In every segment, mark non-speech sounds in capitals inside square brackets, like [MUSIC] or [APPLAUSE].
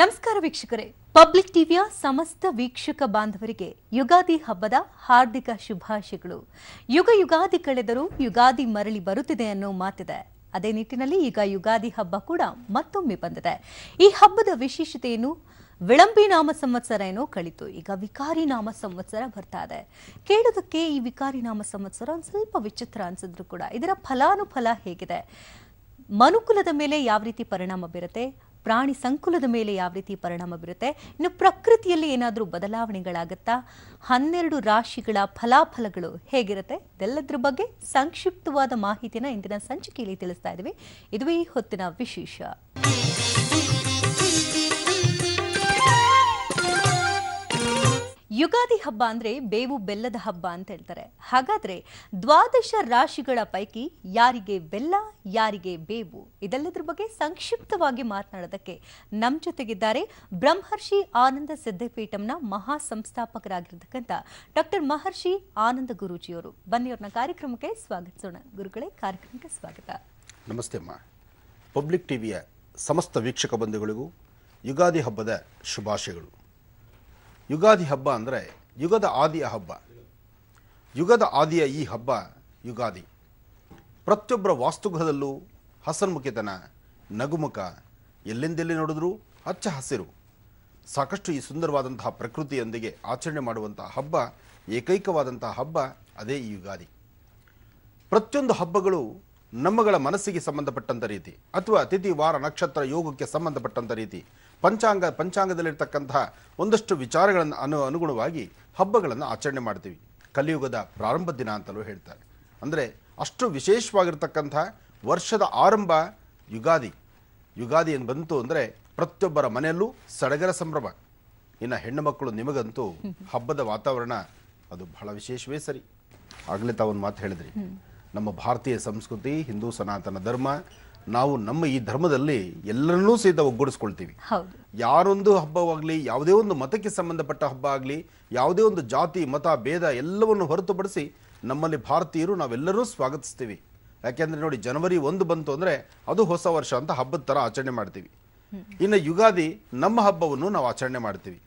ನಮಸ್ಕಾರ ವೀಕ್ಷಕರೇ ಪಬ್ಲಿಕ್ ಟಿವಿಯ ಸಮಸ್ತ ವೀಕ್ಷಕ ಬಾಂಧವರಿಗೆ ಯುಗಾದಿ ಹಬ್ಬದ ಹಾರ್ದಿಕ ಶುಭಾಶಯಗಳು ಯುಗ ಯುಗಾದಿ ಕಳೆದರೂ ಯುಗಾದಿ ಮರಳಿ ಬರುತ್ತಿದೆ ಅನ್ನೋ ಮಾತಿದೆ ಅದೇ ನಿಟ್ಟಿನಲ್ಲಿ ಈಗ ಯುಗಾದಿ ಹಬ್ಬ ಕೂಡ ಮತ್ತೊಮ್ಮೆ ಬಂದಿದೆ ಈ ಹಬ್ಬದ ವಿಶೇಷತೆಯನ್ನು ವಿಳಂಬಿ ನಾಮ ಸಂವತ್ಸರ ಏನೋ ಕಳಿತು ಈಗ ವಿಕಾರಿ ನಾಮ ಸಂವತ್ಸರ ಬರ್ತಾ ಇದೆ ಕೇಳೋದಕ್ಕೆ ಈ ವಿಕಾರಿ ನಾಮ ಸಂವತ್ಸರ ಒಂದು ಸ್ವಲ್ಪ ವಿಚಿತ್ರ ಅನ್ಸಿದ್ರು ಕೂಡ ಇದರ ಫಲಾನುಫಲ ಹೇಗಿದೆ ಮನುಕುಲದ ಮೇಲೆ ಯಾವ ರೀತಿ ಪರಿಣಾಮ ಬೀರುತ್ತೆ ಪ್ರಾಣಿ ಸಂಕುಲದ ಮೇಲೆ ಯಾವ ರೀತಿ ಪರಿಣಾಮ ಬೀರುತ್ತೆ ಇನ್ನು ಪ್ರಕೃತಿಯಲ್ಲಿ ಏನಾದರೂ ಬದಲಾವಣೆಗಳಾಗತ್ತಾ ಹನ್ನೆರಡು ರಾಶಿಗಳ ಫಲಾಫಲಗಳು ಹೇಗಿರುತ್ತೆ ಇದೆಲ್ಲದರ ಬಗ್ಗೆ ಸಂಕ್ಷಿಪ್ತವಾದ ಮಾಹಿತಿನ ಇಂದಿನ ಸಂಚಿಕೆಯಲ್ಲಿ ತಿಳಿಸ್ತಾ ಇದ್ದೀವಿ ಇದುವೇ ಹೊತ್ತಿನ ವಿಶೇಷ ಯುಗಾದಿ ಹಬ್ಬ ಅಂದ್ರೆ ಬೇವು ಬೆಲ್ಲದ ಹಬ್ಬ ಅಂತ ಹೇಳ್ತಾರೆ ಹಾಗಾದ್ರೆ ದ್ವಾದಶ ರಾಶಿಗಳ ಪೈಕಿ ಯಾರಿಗೆ ಬೆಲ್ಲ ಯಾರಿಗೆ ಬೇವು ಇದೆಲ್ಲದರ ಬಗ್ಗೆ ಸಂಕ್ಷಿಪ್ತವಾಗಿ ಮಾತನಾಡೋದಕ್ಕೆ ನಮ್ಮ ಜೊತೆಗಿದ್ದಾರೆ ಬ್ರಹ್ಮರ್ಷಿ ಆನಂದ ಸಿದ್ದಪೀಠಂನ ಮಹಾ ಸಂಸ್ಥಾಪಕರಾಗಿರ್ತಕ್ಕಂಥ ಡಾಕ್ಟರ್ ಮಹರ್ಷಿ ಆನಂದ ಗುರೂಜಿಯವರು ಬನ್ನಿ ಅವ್ರನ್ನ ಕಾರ್ಯಕ್ರಮಕ್ಕೆ ಸ್ವಾಗತಿಸೋಣ ಗುರುಗಳೇ ಕಾರ್ಯಕ್ರಮಕ್ಕೆ ಸ್ವಾಗತ ನಮಸ್ತೆ ಅಮ್ಮ ಪಬ್ಲಿಕ್ ಟಿವಿಯ ಸಮಸ್ತ ವೀಕ್ಷಕ ಬಂಧುಗಳಿಗೂ ಯುಗಾದಿ ಹಬ್ಬದ ಶುಭಾಶಯಗಳು ಯುಗಾದಿ ಹಬ್ಬ ಅಂದರೆ ಯುಗದ ಆದಿಯ ಹಬ್ಬ ಯುಗದ ಆದಿಯ ಈ ಹಬ್ಬ ಯುಗಾದಿ ಪ್ರತಿಯೊಬ್ಬರ ವಾಸ್ತುಗೃಹದಲ್ಲೂ ಹಸನ್ಮುಖಿತನ ನಗುಮುಖ ಎಲ್ಲೆಂದೆಲ್ಲಿ ನೋಡಿದ್ರೂ ಹಚ್ಚ ಹಸಿರು ಸಾಕಷ್ಟು ಈ ಸುಂದರವಾದಂತಹ ಪ್ರಕೃತಿಯೊಂದಿಗೆ ಆಚರಣೆ ಮಾಡುವಂತಹ ಹಬ್ಬ ಏಕೈಕವಾದಂತಹ ಹಬ್ಬ ಅದೇ ಈ ಯುಗಾದಿ ಪ್ರತಿಯೊಂದು ಹಬ್ಬಗಳು ನಮ್ಮಗಳ ಮನಸ್ಸಿಗೆ ಸಂಬಂಧಪಟ್ಟಂಥ ರೀತಿ ಅಥವಾ ಅತಿಥಿ ವಾರ ನಕ್ಷತ್ರ ಯೋಗಕ್ಕೆ ಸಂಬಂಧಪಟ್ಟಂಥ ರೀತಿ ಪಂಚಾಂಗ ಪಂಚಾಂಗದಲ್ಲಿರ್ತಕ್ಕಂತಹ ಒಂದಷ್ಟು ವಿಚಾರಗಳನ್ನು ಅನು ಅನುಗುಣವಾಗಿ ಹಬ್ಬಗಳನ್ನು ಆಚರಣೆ ಮಾಡ್ತೀವಿ ಕಲಿಯುಗದ ಪ್ರಾರಂಭ ದಿನ ಅಂತಲೂ ಹೇಳ್ತಾರೆ ಅಂದರೆ ಅಷ್ಟು ವಿಶೇಷವಾಗಿರ್ತಕ್ಕಂಥ ವರ್ಷದ ಆರಂಭ ಯುಗಾದಿ ಯುಗಾದಿ ಏನು ಬಂತು ಅಂದರೆ ಪ್ರತಿಯೊಬ್ಬರ ಮನೆಯಲ್ಲೂ ಸಡಗರ ಸಂಭ್ರಮ ಇನ್ನು ಹೆಣ್ಣು ಮಕ್ಕಳು ನಿಮಗಂತೂ ಹಬ್ಬದ ವಾತಾವರಣ ಅದು ಬಹಳ ವಿಶೇಷವೇ ಸರಿ ಆಗಲೇ ತಾವೊಂದು ಮಾತು ಹೇಳಿದ್ರಿ ನಮ್ಮ ಭಾರತೀಯ ಸಂಸ್ಕೃತಿ ಹಿಂದೂ ಸನಾತನ ಧರ್ಮ ನಾವು ನಮ್ಮ ಈ ಧರ್ಮದಲ್ಲಿ ಎಲ್ಲರನ್ನೂ ಸಹಿತ ಒಗ್ಗೂಡಿಸ್ಕೊಳ್ತೀವಿ ಯಾರೊಂದು ಹಬ್ಬವಾಗಲಿ ಯಾವುದೇ ಒಂದು ಮತಕ್ಕೆ ಸಂಬಂಧಪಟ್ಟ ಹಬ್ಬ ಆಗಲಿ ಯಾವುದೇ ಒಂದು ಜಾತಿ ಮತ ಭೇದ ಎಲ್ಲವನ್ನು ಹೊರತುಪಡಿಸಿ ನಮ್ಮಲ್ಲಿ ಭಾರತೀಯರು ನಾವೆಲ್ಲರೂ ಸ್ವಾಗತಿಸ್ತೀವಿ ಯಾಕೆಂದ್ರೆ ನೋಡಿ ಜನವರಿ ಒಂದು ಬಂತು ಅಂದರೆ ಅದು ಹೊಸ ವರ್ಷ ಅಂತ ಹಬ್ಬದ ಥರ ಆಚರಣೆ ಮಾಡ್ತೀವಿ ಇನ್ನು ಯುಗಾದಿ ನಮ್ಮ ಹಬ್ಬವನ್ನು ನಾವು ಆಚರಣೆ ಮಾಡ್ತೀವಿ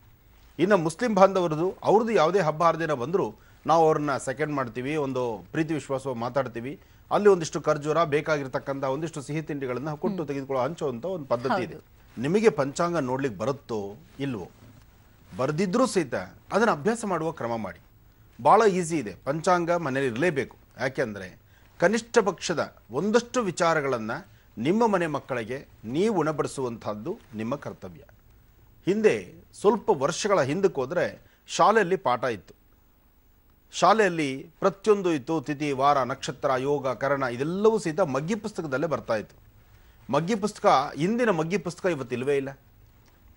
ಇನ್ನು ಮುಸ್ಲಿಂ ಬಾಂಧವರದು ಅವ್ರದ್ದು ಯಾವುದೇ ಹಬ್ಬ ಹರಿದಿನ ಬಂದರೂ ನಾವು ಅವ್ರನ್ನ ಸೆಕೆಂಡ್ ಮಾಡ್ತೀವಿ ಒಂದು ಪ್ರೀತಿ ವಿಶ್ವಾಸವಾಗಿ ಮಾತಾಡ್ತೀವಿ ಅಲ್ಲಿ ಒಂದಿಷ್ಟು ಖರ್ಜೂರ ಬೇಕಾಗಿರ್ತಕ್ಕಂಥ ಒಂದಿಷ್ಟು ಸಿಹಿ ತಿಂಡಿಗಳನ್ನು ಕೊಟ್ಟು ತೆಗೆದುಕೊಳ್ಳೋ ಹಂಚುವಂಥ ಒಂದು ಪದ್ಧತಿ ಇದೆ ನಿಮಗೆ ಪಂಚಾಂಗ ನೋಡ್ಲಿಕ್ಕೆ ಬರುತ್ತೋ ಇಲ್ವೋ ಬರೆದಿದ್ರೂ ಸಹಿತ ಅದನ್ನು ಅಭ್ಯಾಸ ಮಾಡುವ ಕ್ರಮ ಮಾಡಿ ಭಾಳ ಈಸಿ ಇದೆ ಪಂಚಾಂಗ ಮನೆಯಲ್ಲಿ ಇರಲೇಬೇಕು ಯಾಕೆಂದರೆ ಕನಿಷ್ಠ ಪಕ್ಷದ ಒಂದಷ್ಟು ವಿಚಾರಗಳನ್ನು ನಿಮ್ಮ ಮನೆ ಮಕ್ಕಳಿಗೆ ನೀವು ಉಣಬಡಿಸುವಂಥದ್ದು ನಿಮ್ಮ ಕರ್ತವ್ಯ ಹಿಂದೆ ಸ್ವಲ್ಪ ವರ್ಷಗಳ ಹಿಂದಕ್ಕೆ ಹೋದರೆ ಶಾಲೆಯಲ್ಲಿ ಪಾಠ ಇತ್ತು ಶಾಲೆಯಲ್ಲಿ ಪ್ರತಿಯೊಂದು ಇತ್ತು ತಿಥಿ ವಾರ ನಕ್ಷತ್ರ ಯೋಗ ಕರಣ ಇದೆಲ್ಲವೂ ಸಹಿತ ಮಗ್ಗಿ ಪುಸ್ತಕದಲ್ಲೇ ಬರ್ತಾ ಇತ್ತು ಮಗ್ಗಿ ಪುಸ್ತಕ ಇಂದಿನ ಮಗ್ಗಿ ಪುಸ್ತಕ ಇವತ್ತು ಇಲ್ಲವೇ ಇಲ್ಲ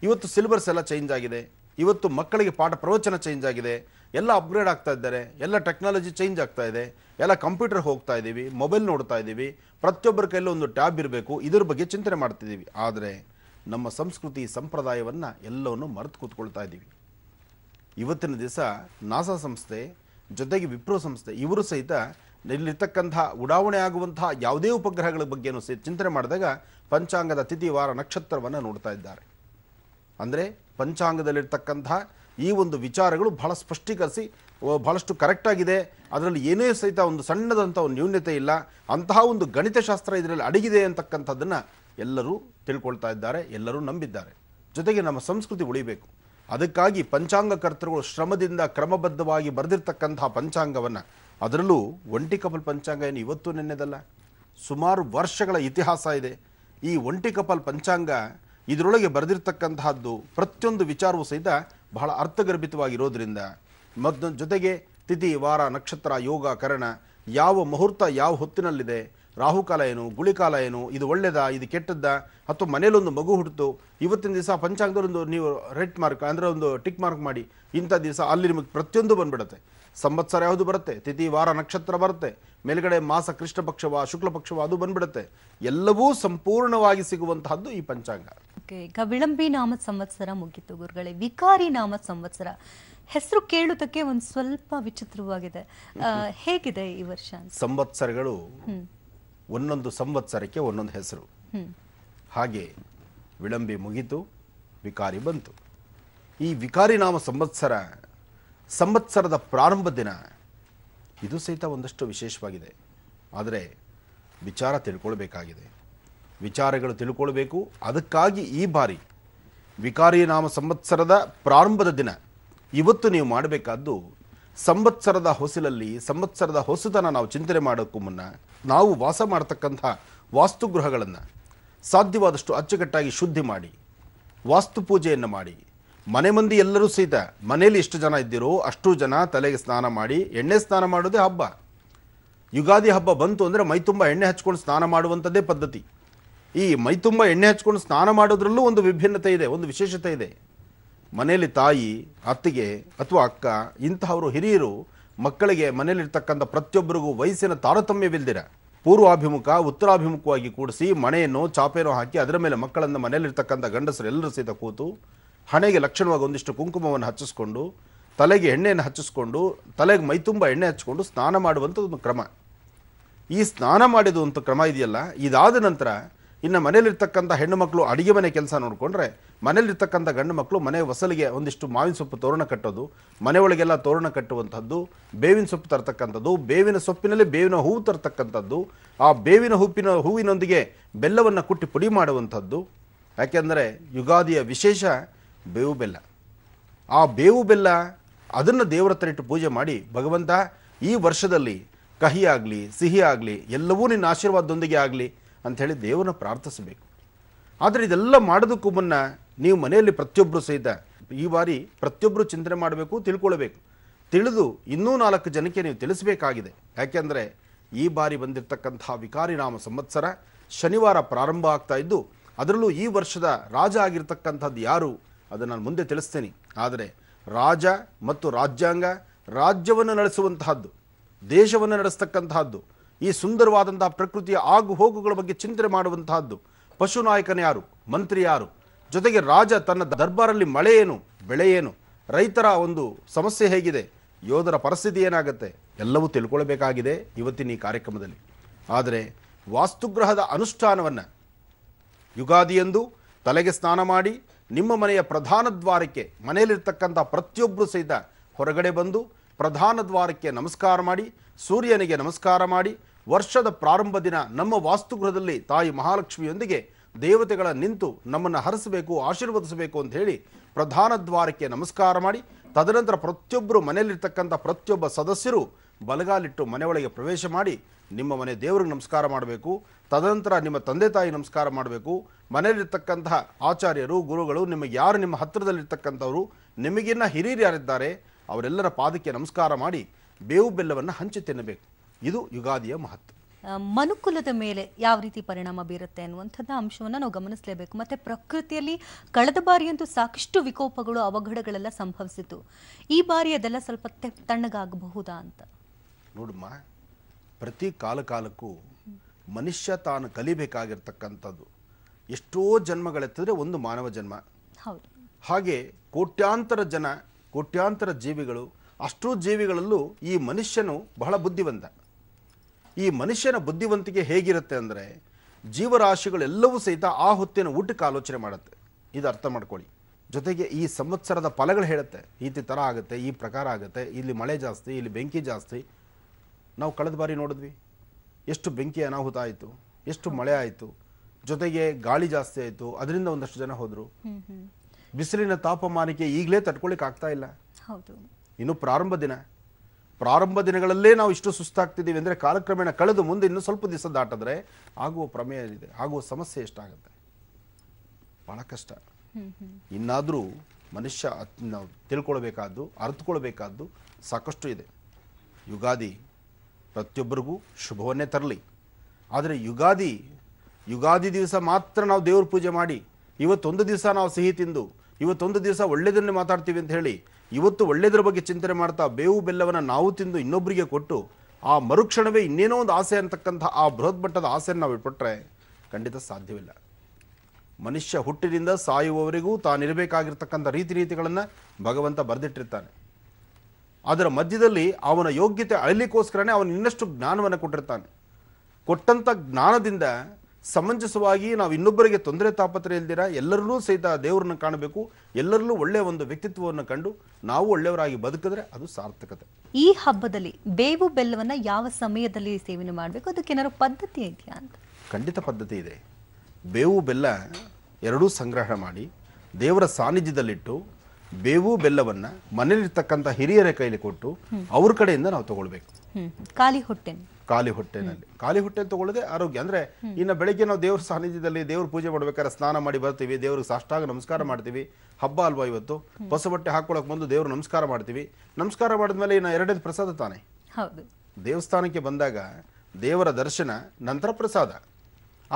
ಇವತ್ತು ಸಿಲೆಬಸ್ ಎಲ್ಲ ಚೇಂಜ್ ಆಗಿದೆ ಇವತ್ತು ಮಕ್ಕಳಿಗೆ ಪಾಠ ಪ್ರವಚನ ಚೇಂಜ್ ಆಗಿದೆ ಎಲ್ಲ ಅಪ್ಗ್ರೇಡ್ ಆಗ್ತಾ ಇದ್ದಾರೆ ಎಲ್ಲ ಟೆಕ್ನಾಲಜಿ ಚೇಂಜ್ ಆಗ್ತಾ ಇದೆ ಎಲ್ಲ ಕಂಪ್ಯೂಟರ್ ಹೋಗ್ತಾ ಇದ್ದೀವಿ ಮೊಬೈಲ್ ನೋಡ್ತಾ ಇದ್ದೀವಿ ಪ್ರತಿಯೊಬ್ಬರ ಕೈಯಲ್ಲೂ ಒಂದು ಟ್ಯಾಬ್ ಇರಬೇಕು ಇದ್ರ ಬಗ್ಗೆ ಚಿಂತನೆ ಮಾಡ್ತಿದ್ದೀವಿ ಆದರೆ ನಮ್ಮ ಸಂಸ್ಕೃತಿ ಸಂಪ್ರದಾಯವನ್ನು ಎಲ್ಲವನ್ನು ಮರೆತು ಕೂತ್ಕೊಳ್ತಾ ಇದ್ದೀವಿ ಇವತ್ತಿನ ದಿವಸ ನಾಸಾ ಸಂಸ್ಥೆ ಜೊತೆಗೆ ವಿಪ್ರೋ ಸಂಸ್ಥೆ ಇವರು ಸಹಿತ ಇಲ್ಲಿರ್ತಕ್ಕಂಥ ಉಡಾವಣೆ ಆಗುವಂತಹ ಯಾವುದೇ ಉಪಗ್ರಹಗಳ ಬಗ್ಗೆ ಚಿಂತನೆ ಮಾಡಿದಾಗ ಪಂಚಾಂಗದ ತಿಥಿ ವಾರ ನಕ್ಷತ್ರವನ್ನು ನೋಡ್ತಾ ಇದ್ದಾರೆ ಅಂದರೆ ಪಂಚಾಂಗದಲ್ಲಿರ್ತಕ್ಕಂಥ ಈ ಒಂದು ವಿಚಾರಗಳು ಬಹಳ ಸ್ಪಷ್ಟೀಕರಿಸಿ ಬಹಳಷ್ಟು ಕರೆಕ್ಟಾಗಿದೆ ಅದರಲ್ಲಿ ಏನೇ ಸಹಿತ ಒಂದು ಸಣ್ಣದಂಥ ಒಂದು ನ್ಯೂನ್ಯತೆ ಇಲ್ಲ ಅಂತಹ ಒಂದು ಗಣಿತಶಾಸ್ತ್ರ ಇದರಲ್ಲಿ ಅಡಗಿದೆ ಅಂತಕ್ಕಂಥದ್ದನ್ನು ಎಲ್ಲರೂ ತಿಳ್ಕೊಳ್ತಾ ಇದ್ದಾರೆ ಎಲ್ಲರೂ ನಂಬಿದ್ದಾರೆ ಜೊತೆಗೆ ನಮ್ಮ ಸಂಸ್ಕೃತಿ ಉಳಿಬೇಕು ಅದಕ್ಕಾಗಿ ಪಂಚಾಂಗಕರ್ತೃಗಳು ಶ್ರಮದಿಂದ ಕ್ರಮಬದ್ಧವಾಗಿ ಬರೆದಿರ್ತಕ್ಕಂತಹ ಪಂಚಾಂಗವನ್ನು ಅದರಲ್ಲೂ ಒಂಟಿ ಕಪಲ್ ಪಂಚಾಂಗ ಏನು ಇವತ್ತು ನೆನ್ನೆದಲ್ಲ ಸುಮಾರು ವರ್ಷಗಳ ಇತಿಹಾಸ ಇದೆ ಈ ಒಂಟಿ ಕಪಲ್ ಪಂಚಾಂಗ ಇದರೊಳಗೆ ಬರೆದಿರ್ತಕ್ಕಂತಹದ್ದು ಪ್ರತಿಯೊಂದು ವಿಚಾರವೂ ಸಹಿತ ಬಹಳ ಅರ್ಥಗರ್ಭಿತವಾಗಿರೋದ್ರಿಂದ ಮತ್ತು ಜೊತೆಗೆ ತಿಥಿ ವಾರ ನಕ್ಷತ್ರ ಯೋಗ ಕರಣ ಯಾವ ಮುಹೂರ್ತ ಯಾವ ಹೊತ್ತಿನಲ್ಲಿದೆ ರಾಹುಕಾಲ ಏನು ಗುಳಿಕಾಲ ಏನು ಇದು ಒಳ್ಳೇದಾ ಇದು ಕೆಟ್ಟದ್ದ ಅಥವಾ ಮನೇಲೊಂದು ಮಗು ಹುಟ್ಟಿತು ಇವತ್ತಿನ ದಿವಸ ಪಂಚಾಂಗದೊಂದು ನೀವು ರೆಡ್ ಮಾರ್ಕ್ ಅಂದರೆ ಒಂದು ಟಿಕ್ ಮಾರ್ಕ್ ಮಾಡಿ ಇಂಥ ದಿವಸ ಅಲ್ಲಿ ನಿಮಗೆ ಪ್ರತಿಯೊಂದು ಬಂದ್ಬಿಡುತ್ತೆ ಸಂವತ್ಸರ ಯಾವುದು ಬರುತ್ತೆ ತಿಥಿ ವಾರ ನಕ್ಷತ್ರ ಬರುತ್ತೆ ಮೇಲ್ಗಡೆ ಮಾಸ ಕೃಷ್ಣ ಪಕ್ಷವ ಶುಕ್ಲ ಪಕ್ಷವ ಅದು ಬಂದ್ಬಿಡುತ್ತೆ ಎಲ್ಲವೂ ಸಂಪೂರ್ಣವಾಗಿ ಸಿಗುವಂತಹದ್ದು ಈ ಪಂಚಾಂಗ ಈಗ ವಿಳಂಬಿ ನಾಮ ಸಂವತ್ಸರ ಮುಗಿತು ಗುರುಗಳೇ ವಿಕಾರಿ ನಾಮ ಸಂವತ್ಸರ ಹೆಸರು ಕೇಳುವುದಕ್ಕೆ ಒಂದು ಸ್ವಲ್ಪ ವಿಚಿತ್ರವಾಗಿದೆ [LAUGHS] ಹೇಗಿದೆ ಈ ವರ್ಷ ಸಂವತ್ಸರಗಳು ಒಂದೊಂದು ಸಂವತ್ಸರಕ್ಕೆ ಒಂದೊಂದು ಹೆಸರು ಹಾಗೆ ವಿಳಂಬಿ ಮುಗಿತು ವಿಕಾರಿ ಬಂತು ಈ ವಿಕಾರಿ ನಾಮ ಸಂವತ್ಸರ ಸಂವತ್ಸರದ ಪ್ರಾರಂಭ ದಿನ ಇದು ಸಹಿತ ಒಂದಷ್ಟು ವಿಶೇಷವಾಗಿದೆ ಆದರೆ ವಿಚಾರ ತಿಳ್ಕೊಳ್ಬೇಕಾಗಿದೆ ವಿಚಾರಗಳು ತಿಳ್ಕೊಳ್ಬೇಕು ಅದಕ್ಕಾಗಿ ಈ ಬಾರಿ ವಿಕಾರಿ ನಾಮ ಸಂವತ್ಸರದ ಪ್ರಾರಂಭದ ದಿನ ಇವತ್ತು ನೀವು ಮಾಡಬೇಕಾದ್ದು ಸಂವತ್ಸರದ ಹೊಸಲಲ್ಲಿ ಸಂವತ್ಸರದ ಹೊಸತನ ನಾವು ಚಿಂತನೆ ಮಾಡೋಕ್ಕೂ ಮುನ್ನ ನಾವು ವಾಸ ಮಾಡ್ತಕ್ಕಂಥ ವಾಸ್ತುಗೃಹಗಳನ್ನು ಸಾಧ್ಯವಾದಷ್ಟು ಅಚ್ಚುಕಟ್ಟಾಗಿ ಶುದ್ಧಿ ಮಾಡಿ ವಾಸ್ತು ಪೂಜೆಯನ್ನು ಮಾಡಿ ಮನೆ ಮಂದಿ ಎಲ್ಲರೂ ಸಹಿತ ಮನೆಯಲ್ಲಿ ಎಷ್ಟು ಜನ ಇದ್ದಿರೋ ಅಷ್ಟು ಜನ ತಲೆಗೆ ಸ್ನಾನ ಮಾಡಿ ಎಣ್ಣೆ ಸ್ನಾನ ಮಾಡೋದೇ ಹಬ್ಬ ಯುಗಾದಿ ಹಬ್ಬ ಬಂತು ಅಂದರೆ ಮೈ ತುಂಬ ಎಣ್ಣೆ ಹಚ್ಕೊಂಡು ಸ್ನಾನ ಮಾಡುವಂಥದ್ದೇ ಪದ್ಧತಿ ಈ ಮೈ ತುಂಬ ಎಣ್ಣೆ ಹಚ್ಕೊಂಡು ಸ್ನಾನ ಮಾಡೋದ್ರಲ್ಲೂ ಒಂದು ವಿಭಿನ್ನತೆ ಇದೆ ಒಂದು ವಿಶೇಷತೆ ಇದೆ ಮನೆಯಲ್ಲಿ ತಾಯಿ ಅತ್ತಿಗೆ ಅಥವಾ ಅಕ್ಕ ಇಂತಹವರು ಹಿರಿಯರು ಮಕ್ಕಳಿಗೆ ಮನೆಯಲ್ಲಿರ್ತಕ್ಕಂಥ ಪ್ರತಿಯೊಬ್ಬರಿಗೂ ವಯಸ್ಸಿನ ತಾರತಮ್ಯವಿಲ್ದಿರ ಪೂರ್ವಾಭಿಮುಖ ಉತ್ತರಾಭಿಮುಖವಾಗಿ ಕೂಡಿಸಿ ಮನೆಯನ್ನು ಚಾಪೇನೋ ಹಾಕಿ ಅದರ ಮೇಲೆ ಮಕ್ಕಳನ್ನು ಮನೆಯಲ್ಲಿರ್ತಕ್ಕಂಥ ಗಂಡಸರು ಎಲ್ಲರೂ ಸಹಿತ ಕೂತು ಹಣೆಗೆ ಲಕ್ಷಣವಾಗಿ ಒಂದಿಷ್ಟು ಕುಂಕುಮವನ್ನು ಹಚ್ಚಿಸ್ಕೊಂಡು ತಲೆಗೆ ಎಣ್ಣೆಯನ್ನು ಹಚ್ಚಿಸ್ಕೊಂಡು ತಲೆಗೆ ಮೈತುಂಬ ಎಣ್ಣೆ ಹಚ್ಚಿಕೊಂಡು ಸ್ನಾನ ಮಾಡುವಂಥದ್ದು ಒಂದು ಕ್ರಮ ಈ ಸ್ನಾನ ಮಾಡಿದಂಥ ಕ್ರಮ ಇದೆಯಲ್ಲ ಇದಾದ ನಂತರ ಇನ್ನು ಮನೆಯಲ್ಲಿರ್ತಕ್ಕಂಥ ಹೆಣ್ಣು ಮಕ್ಕಳು ಅಡುಗೆ ಮನೆ ಕೆಲಸ ನೋಡಿಕೊಂಡ್ರೆ ಮನೇಲಿರ್ತಕ್ಕಂಥ ಗಂಡು ಮಕ್ಕಳು ಮನೆ ಹೊಸಲಿಗೆ ಒಂದಿಷ್ಟು ಮಾವಿನ ಸೊಪ್ಪು ತೋರಣ ಕಟ್ಟೋದು ಮನೆ ಒಳಗೆಲ್ಲ ತೋರಣ ಕಟ್ಟುವಂಥದ್ದು ಬೇವಿನ ಸೊಪ್ಪು ತರ್ತಕ್ಕಂಥದ್ದು ಬೇವಿನ ಸೊಪ್ಪಿನಲ್ಲಿ ಬೇವಿನ ಹೂವು ತರ್ತಕ್ಕಂಥದ್ದು ಆ ಬೇವಿನ ಹೂಪಿನ ಹೂವಿನೊಂದಿಗೆ ಬೆಲ್ಲವನ್ನು ಕುಟ್ಟಿ ಪುಡಿ ಮಾಡುವಂಥದ್ದು ಯಾಕೆಂದರೆ ಯುಗಾದಿಯ ವಿಶೇಷ ಬೇವು ಬೆಲ್ಲ ಆ ಬೇವು ಬೆಲ್ಲ ಅದನ್ನು ದೇವರ ಹತ್ರ ಇಟ್ಟು ಪೂಜೆ ಮಾಡಿ ಭಗವಂತ ಈ ವರ್ಷದಲ್ಲಿ ಕಹಿ ಆಗಲಿ ಸಿಹಿ ಆಗಲಿ ಎಲ್ಲವೂ ನಿನ್ನ ಆಶೀರ್ವಾದದೊಂದಿಗೆ ಆಗಲಿ ಅಂಥೇಳಿ ದೇವರನ್ನ ಪ್ರಾರ್ಥಿಸಬೇಕು ಆದರೆ ಇದೆಲ್ಲ ಮಾಡೋದಕ್ಕೂ ಮುನ್ನ ನೀವು ಮನೆಯಲ್ಲಿ ಪ್ರತಿಯೊಬ್ಬರು ಸಹಿತ ಈ ಬಾರಿ ಪ್ರತಿಯೊಬ್ಬರು ಚಿಂತನೆ ಮಾಡಬೇಕು ತಿಳ್ಕೊಳ್ಬೇಕು ತಿಳಿದು ಇನ್ನೂ ನಾಲ್ಕು ಜನಕ್ಕೆ ನೀವು ತಿಳಿಸಬೇಕಾಗಿದೆ ಯಾಕೆಂದರೆ ಈ ಬಾರಿ ಬಂದಿರತಕ್ಕಂತಹ ವಿಕಾರಿ ನಾಮ ಸಂವತ್ಸರ ಶನಿವಾರ ಪ್ರಾರಂಭ ಆಗ್ತಾ ಇದ್ದು ಅದರಲ್ಲೂ ಈ ವರ್ಷದ ರಾಜ ಆಗಿರ್ತಕ್ಕಂಥದ್ದು ಯಾರು ಅದನ್ನು ನಾನು ಮುಂದೆ ತಿಳಿಸ್ತೇನೆ ಆದರೆ ರಾಜ ಮತ್ತು ರಾಜ್ಯಾಂಗ ರಾಜ್ಯವನ್ನು ನಡೆಸುವಂತಹದ್ದು ದೇಶವನ್ನು ನಡೆಸ್ತಕ್ಕಂತಹದ್ದು ಈ ಸುಂದರವಾದಂತಹ ಪ್ರಕೃತಿಯ ಆಗು ಹೋಗುಗಳ ಬಗ್ಗೆ ಚಿಂತನೆ ಮಾಡುವಂತಹದ್ದು ಪಶು ನಾಯಕನ ಯಾರು ಮಂತ್ರಿ ಯಾರು ಜೊತೆಗೆ ರಾಜ ತನ್ನ ದರ್ಬಾರಲ್ಲಿ ಮಳೆ ಏನು ಬೆಳೆ ಏನು ರೈತರ ಒಂದು ಸಮಸ್ಯೆ ಹೇಗಿದೆ ಯೋಧರ ಪರಿಸ್ಥಿತಿ ಏನಾಗುತ್ತೆ ಎಲ್ಲವೂ ತಿಳ್ಕೊಳ್ಬೇಕಾಗಿದೆ ಇವತ್ತಿನ ಈ ಕಾರ್ಯಕ್ರಮದಲ್ಲಿ ಆದರೆ ವಾಸ್ತುಗ್ರಹದ ಅನುಷ್ಠಾನವನ್ನು ಯುಗಾದಿಯಂದು ತಲೆಗೆ ಸ್ನಾನ ಮಾಡಿ ನಿಮ್ಮ ಮನೆಯ ಪ್ರಧಾನ ದ್ವಾರಕ್ಕೆ ಮನೆಯಲ್ಲಿರ್ತಕ್ಕಂಥ ಪ್ರತಿಯೊಬ್ಬರು ಸಹಿತ ಹೊರಗಡೆ ಬಂದು ಪ್ರಧಾನ ದ್ವಾರಕ್ಕೆ ನಮಸ್ಕಾರ ಮಾಡಿ ಸೂರ್ಯನಿಗೆ ನಮಸ್ಕಾರ ಮಾಡಿ ವರ್ಷದ ಪ್ರಾರಂಭ ದಿನ ನಮ್ಮ ವಾಸ್ತುಗೃಹದಲ್ಲಿ ತಾಯಿ ಮಹಾಲಕ್ಷ್ಮಿಯೊಂದಿಗೆ ದೇವತೆಗಳ ನಿಂತು ನಮ್ಮನ್ನು ಹರಿಸಬೇಕು ಆಶೀರ್ವದಿಸಬೇಕು ಅಂತ ಹೇಳಿ ಪ್ರಧಾನ ದ್ವಾರಕ್ಕೆ ನಮಸ್ಕಾರ ಮಾಡಿ ತದನಂತರ ಪ್ರತಿಯೊಬ್ಬರು ಮನೆಯಲ್ಲಿರ್ತಕ್ಕಂಥ ಪ್ರತಿಯೊಬ್ಬ ಸದಸ್ಯರು ಬಲಗಾಲಿಟ್ಟು ಮನೆಯೊಳಗೆ ಪ್ರವೇಶ ಮಾಡಿ ನಿಮ್ಮ ಮನೆ ದೇವ್ರಿಗೆ ನಮಸ್ಕಾರ ಮಾಡಬೇಕು ತದನಂತರ ನಿಮ್ಮ ತಂದೆ ತಾಯಿ ನಮಸ್ಕಾರ ಮಾಡಬೇಕು ಮನೆಯಲ್ಲಿರ್ತಕ್ಕಂತಹ ಆಚಾರ್ಯರು ಗುರುಗಳು ನಿಮಗೆ ಯಾರು ನಿಮ್ಮ ಹತ್ತಿರದಲ್ಲಿರ್ತಕ್ಕಂಥವರು ನಿಮಗಿನ್ನ ಹಿರಿಯರು ಯಾರಿದ್ದಾರೆ ಅವರೆಲ್ಲರ ಪಾದಕ್ಕೆ ನಮಸ್ಕಾರ ಮಾಡಿ ಬೇವು ಬೆಲ್ಲವನ್ನು ಹಂಚಿ ತಿನ್ನಬೇಕು ಇದು ಯುಗಾದಿಯ ಮಹತ್ವ ಮನುಕುಲದ ಮೇಲೆ ಯಾವ ರೀತಿ ಪರಿಣಾಮ ಬೀರುತ್ತೆ ಅನ್ನುವಂಥದ್ದು ಅಂಶವನ್ನು ನಾವು ಗಮನಿಸಲೇಬೇಕು ಮತ್ತು ಪ್ರಕೃತಿಯಲ್ಲಿ ಕಳೆದ ಬಾರಿಯಂತೂ ಸಾಕಷ್ಟು ವಿಕೋಪಗಳು ಅವಘಡಗಳೆಲ್ಲ ಸಂಭವಿಸಿತು ಈ ಬಾರಿ ಅದೆಲ್ಲ ಸ್ವಲ್ಪ ತಣ್ಣಗಾಗಬಹುದಾ ಅಂತ ನೋಡಮ್ಮ ಪ್ರತಿ ಕಾಲ ಕಾಲಕ್ಕೂ ಮನುಷ್ಯ ತಾನು ಕಲಿಬೇಕಾಗಿರ್ತಕ್ಕಂಥದ್ದು ಎಷ್ಟೋ ಜನ್ಮಗಳೆತ್ತಿದ್ರೆ ಒಂದು ಮಾನವ ಜನ್ಮ ಹೌದು ಹಾಗೆ ಕೋಟ್ಯಾಂತರ ಜನ ಕೋಟ್ಯಾಂತರ ಜೀವಿಗಳು ಅಷ್ಟೋ ಜೀವಿಗಳಲ್ಲೂ ಈ ಮನುಷ್ಯನು ಬಹಳ ಬುದ್ಧಿವಂತ ಈ ಮನುಷ್ಯನ ಬುದ್ಧಿವಂತಿಕೆ ಹೇಗಿರುತ್ತೆ ಅಂದರೆ ಜೀವರಾಶಿಗಳೆಲ್ಲವೂ ಸಹಿತ ಆ ಹೊತ್ತಿನ ಊಟಕ್ಕೆ ಆಲೋಚನೆ ಮಾಡುತ್ತೆ ಇದು ಅರ್ಥ ಮಾಡ್ಕೊಳ್ಳಿ ಜೊತೆಗೆ ಈ ಸಂವತ್ಸರದ ಫಲಗಳು ಹೇಳುತ್ತೆ ಈತಿ ಥರ ಆಗುತ್ತೆ ಈ ಪ್ರಕಾರ ಆಗುತ್ತೆ ಇಲ್ಲಿ ಮಳೆ ಜಾಸ್ತಿ ಇಲ್ಲಿ ಬೆಂಕಿ ಜಾಸ್ತಿ ನಾವು ಕಳೆದ ಬಾರಿ ನೋಡಿದ್ವಿ ಎಷ್ಟು ಬೆಂಕಿ ಅನಾಹುತ ಆಯಿತು ಎಷ್ಟು ಮಳೆ ಆಯಿತು ಜೊತೆಗೆ ಗಾಳಿ ಜಾಸ್ತಿ ಆಯಿತು ಅದರಿಂದ ಒಂದಷ್ಟು ಜನ ಹೋದರು ಬಿಸಿಲಿನ ತಾಪಮಾನಕ್ಕೆ ಈಗಲೇ ತಡ್ಕೊಳಿಕ್ ಆಗ್ತಾ ಇಲ್ಲ ಇನ್ನು ಪ್ರಾರಂಭ ದಿನ ಪ್ರಾರಂಭ ದಿನಗಳಲ್ಲೇ ನಾವು ಇಷ್ಟು ಸುಸ್ತಾಗ್ತಿದ್ದೀವಿ ಅಂದರೆ ಕಾಲಕ್ರಮೇಣ ಕಳೆದು ಮುಂದೆ ಇನ್ನೂ ಸ್ವಲ್ಪ ದಿವಸ ದಾಟಿದ್ರೆ ಆಗುವ ಪ್ರಮೇಯ ಇದೆ ಆಗುವ ಸಮಸ್ಯೆ ಎಷ್ಟಾಗುತ್ತೆ ಭಾಳ ಕಷ್ಟ ಇನ್ನಾದರೂ ಮನುಷ್ಯ ನಾವು ತಿಳ್ಕೊಳ್ಬೇಕಾದ್ದು ಅರ್ಥಕೊಳ್ಬೇಕಾದ್ದು ಸಾಕಷ್ಟು ಇದೆ ಯುಗಾದಿ ಪ್ರತಿಯೊಬ್ಬರಿಗೂ ಶುಭವನ್ನೇ ತರಲಿ ಆದರೆ ಯುಗಾದಿ ಯುಗಾದಿ ದಿವಸ ಮಾತ್ರ ನಾವು ದೇವ್ರ ಪೂಜೆ ಮಾಡಿ ಇವತ್ತೊಂದು ದಿವಸ ನಾವು ಸಿಹಿ ತಿಂದು ಇವತ್ತೊಂದು ದಿವಸ ಒಳ್ಳೆಯದನ್ನೇ ಮಾತಾಡ್ತೀವಿ ಅಂತ ಹೇಳಿ ಇವತ್ತು ಒಳ್ಳೆಯದ್ರ ಬಗ್ಗೆ ಚಿಂತನೆ ಮಾಡ್ತಾ ಬೇವು ಬೆಲ್ಲವನ್ನು ನಾವು ತಿಂದು ಇನ್ನೊಬ್ಬರಿಗೆ ಕೊಟ್ಟು ಆ ಮರುಕ್ಷಣವೇ ಇನ್ನೇನೋ ಒಂದು ಆಸೆ ಅಂತಕ್ಕಂಥ ಆ ಬೃಹತ್ ಮಟ್ಟದ ಆಸೆಯನ್ನು ನಾವು ಇಟ್ಬಿಟ್ರೆ ಖಂಡಿತ ಸಾಧ್ಯವಿಲ್ಲ ಮನುಷ್ಯ ಹುಟ್ಟಿನಿಂದ ಸಾಯುವವರೆಗೂ ತಾನಿರಬೇಕಾಗಿರ್ತಕ್ಕಂಥ ರೀತಿ ರೀತಿಗಳನ್ನು ಭಗವಂತ ಬರೆದಿಟ್ಟಿರ್ತಾನೆ ಅದರ ಮಧ್ಯದಲ್ಲಿ ಅವನ ಯೋಗ್ಯತೆ ಅಳಲಿಕ್ಕೋಸ್ಕರನೇ ಅವನು ಇನ್ನಷ್ಟು ಜ್ಞಾನವನ್ನು ಕೊಟ್ಟಿರ್ತಾನೆ ಕೊಟ್ಟಂಥ ಜ್ಞಾನದಿಂದ ಸಮಂಜಸವಾಗಿ ನಾವು ಇನ್ನೊಬ್ಬರಿಗೆ ತೊಂದರೆ ತಾಪತ್ರೆ ಇಲ್ದಿರ ಎಲ್ಲರಲ್ಲೂ ಸಹಿತ ದೇವರನ್ನು ಕಾಣಬೇಕು ಎಲ್ಲರಲ್ಲೂ ಒಳ್ಳೆಯ ಒಂದು ವ್ಯಕ್ತಿತ್ವವನ್ನು ಕಂಡು ನಾವು ಒಳ್ಳೆಯವರಾಗಿ ಬದುಕಿದ್ರೆ ಅದು ಸಾರ್ಥಕತೆ ಈ ಹಬ್ಬದಲ್ಲಿ ಬೇವು ಬೆಲ್ಲವನ್ನು ಯಾವ ಸಮಯದಲ್ಲಿ ಸೇವನೆ ಮಾಡಬೇಕು ಅದಕ್ಕೆ ಏನಾದ್ರು ಪದ್ಧತಿ ಇದೆಯಾ ಅಂತ ಖಂಡಿತ ಪದ್ಧತಿ ಇದೆ ಬೇವು ಬೆಲ್ಲ ಎರಡೂ ಸಂಗ್ರಹ ಮಾಡಿ ದೇವರ ಸಾನ್ನಿಧ್ಯದಲ್ಲಿಟ್ಟು ಬೇವು ಬೆಲ್ಲವನ್ನು ಮನೇಲಿರ್ತಕ್ಕಂಥ ಹಿರಿಯರ ಕೈಲಿ ಕೊಟ್ಟು ಅವ್ರ ಕಡೆಯಿಂದ ನಾವು ತಗೊಳ್ಬೇಕು ಖಾಲಿ ಹೊಟ್ಟೆ ಖಾಲಿ ಹೊಟ್ಟೆನಲ್ಲಿ ಖಾಲಿ ಹೊಟ್ಟೆ ತಗೊಳ್ಳೋದೇ ಆರೋಗ್ಯ ಅಂದ್ರೆ ಇನ್ನು ಬೆಳಿಗ್ಗೆ ನಾವು ದೇವ್ರ ಸಾನ್ನಿಧ್ಯದಲ್ಲಿ ದೇವ್ರ ಪೂಜೆ ಮಾಡ್ಬೇಕಾದ್ರೆ ಸ್ನಾನ ಮಾಡಿ ಬರ್ತೀವಿ ದೇವ್ರಿಗೆ ಸಾಷ್ಟಾಗ ನಮಸ್ಕಾರ ಮಾಡ್ತೀವಿ ಹಬ್ಬ ಅಲ್ವಾ ಇವತ್ತು ಹೊಸ ಬಟ್ಟೆ ಹಾಕೊಳಕ್ ಬಂದು ದೇವ್ರ ನಮಸ್ಕಾರ ಮಾಡ್ತೀವಿ ನಮಸ್ಕಾರ ಮಾಡಿದ್ಮೇಲೆ ಇನ್ನು ಎರಡನೇ ಪ್ರಸಾದ ತಾನೆ ದೇವಸ್ಥಾನಕ್ಕೆ ಬಂದಾಗ ದೇವರ ದರ್ಶನ ನಂತರ ಪ್ರಸಾದ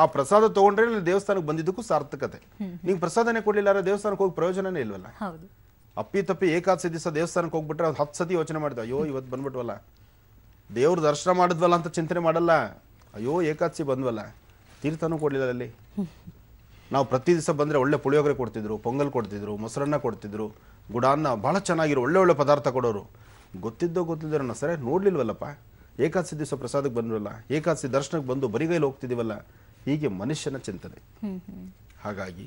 ಆ ಪ್ರಸಾದ ತಗೊಂಡ್ರೆ ದೇವಸ್ಥಾನಕ್ಕೆ ಬಂದಿದ್ದಕ್ಕೂ ಸಾರ್ಥಕತೆ ನೀವು ಪ್ರಸಾದನೇ ಕೊಡ್ಲಿಲ್ಲ ದೇವಸ್ಥಾನಕ್ಕೆ ಹೋಗಿ ಪ್ರಯೋಜನನೇ ಇಲ್ವಲ್ಲ ಅಪ್ಪಿ ತಪ್ಪಿ ಏಕಾದಶಿ ದಿವಸ ದೇವಸ್ಥಾನಕ್ಕೆ ಹೋಗ್ಬಿಟ್ರೆ ಹತ್ತು ಸತಿ ಯೋಚನೆ ಮಾಡಿದ ಅಯ್ಯೋ ಇವತ್ತು ಬಂದ್ಬಿಟ್ವಲ್ಲ ದೇವ್ರ ದರ್ಶನ ಮಾಡಿದ್ವಲ್ಲ ಅಂತ ಚಿಂತನೆ ಮಾಡಲ್ಲ ಅಯ್ಯೋ ಏಕಾದಶಿ ಬಂದ್ವಲ್ಲ ತೀರ್ಥನೂ ಕೊಡಲಿಲ್ಲ ಅಲ್ಲಿ ನಾವು ಪ್ರತಿ ದಿವಸ ಬಂದರೆ ಒಳ್ಳೆ ಪುಳಿಯೋಗರೆ ಕೊಡ್ತಿದ್ರು ಪೊಂಗಲ್ ಕೊಡ್ತಿದ್ರು ಮೊಸರನ್ನ ಕೊಡ್ತಿದ್ರು ಗುಡಾನ್ನ ಭಾಳ ಚೆನ್ನಾಗಿರೋ ಒಳ್ಳೆ ಒಳ್ಳೆ ಪದಾರ್ಥ ಕೊಡೋರು ಗೊತ್ತಿದ್ದೋ ಗೊತ್ತಿದ್ದರೋ ಸರಿ ನೋಡ್ಲಿಲ್ವಲ್ಲಪ್ಪ ಏಕಾದಶಿ ದಿವಸ ಪ್ರಸಾದಕ್ಕೆ ಬಂದ್ವಲ್ಲ ಏಕಾದಶಿ ದರ್ಶನಕ್ಕೆ ಬಂದು ಬರಿಗೈಲಿ ಹೋಗ್ತಿದ್ದೀವಲ್ಲ ಹೀಗೆ ಮನುಷ್ಯನ ಚಿಂತನೆ ಹಾಗಾಗಿ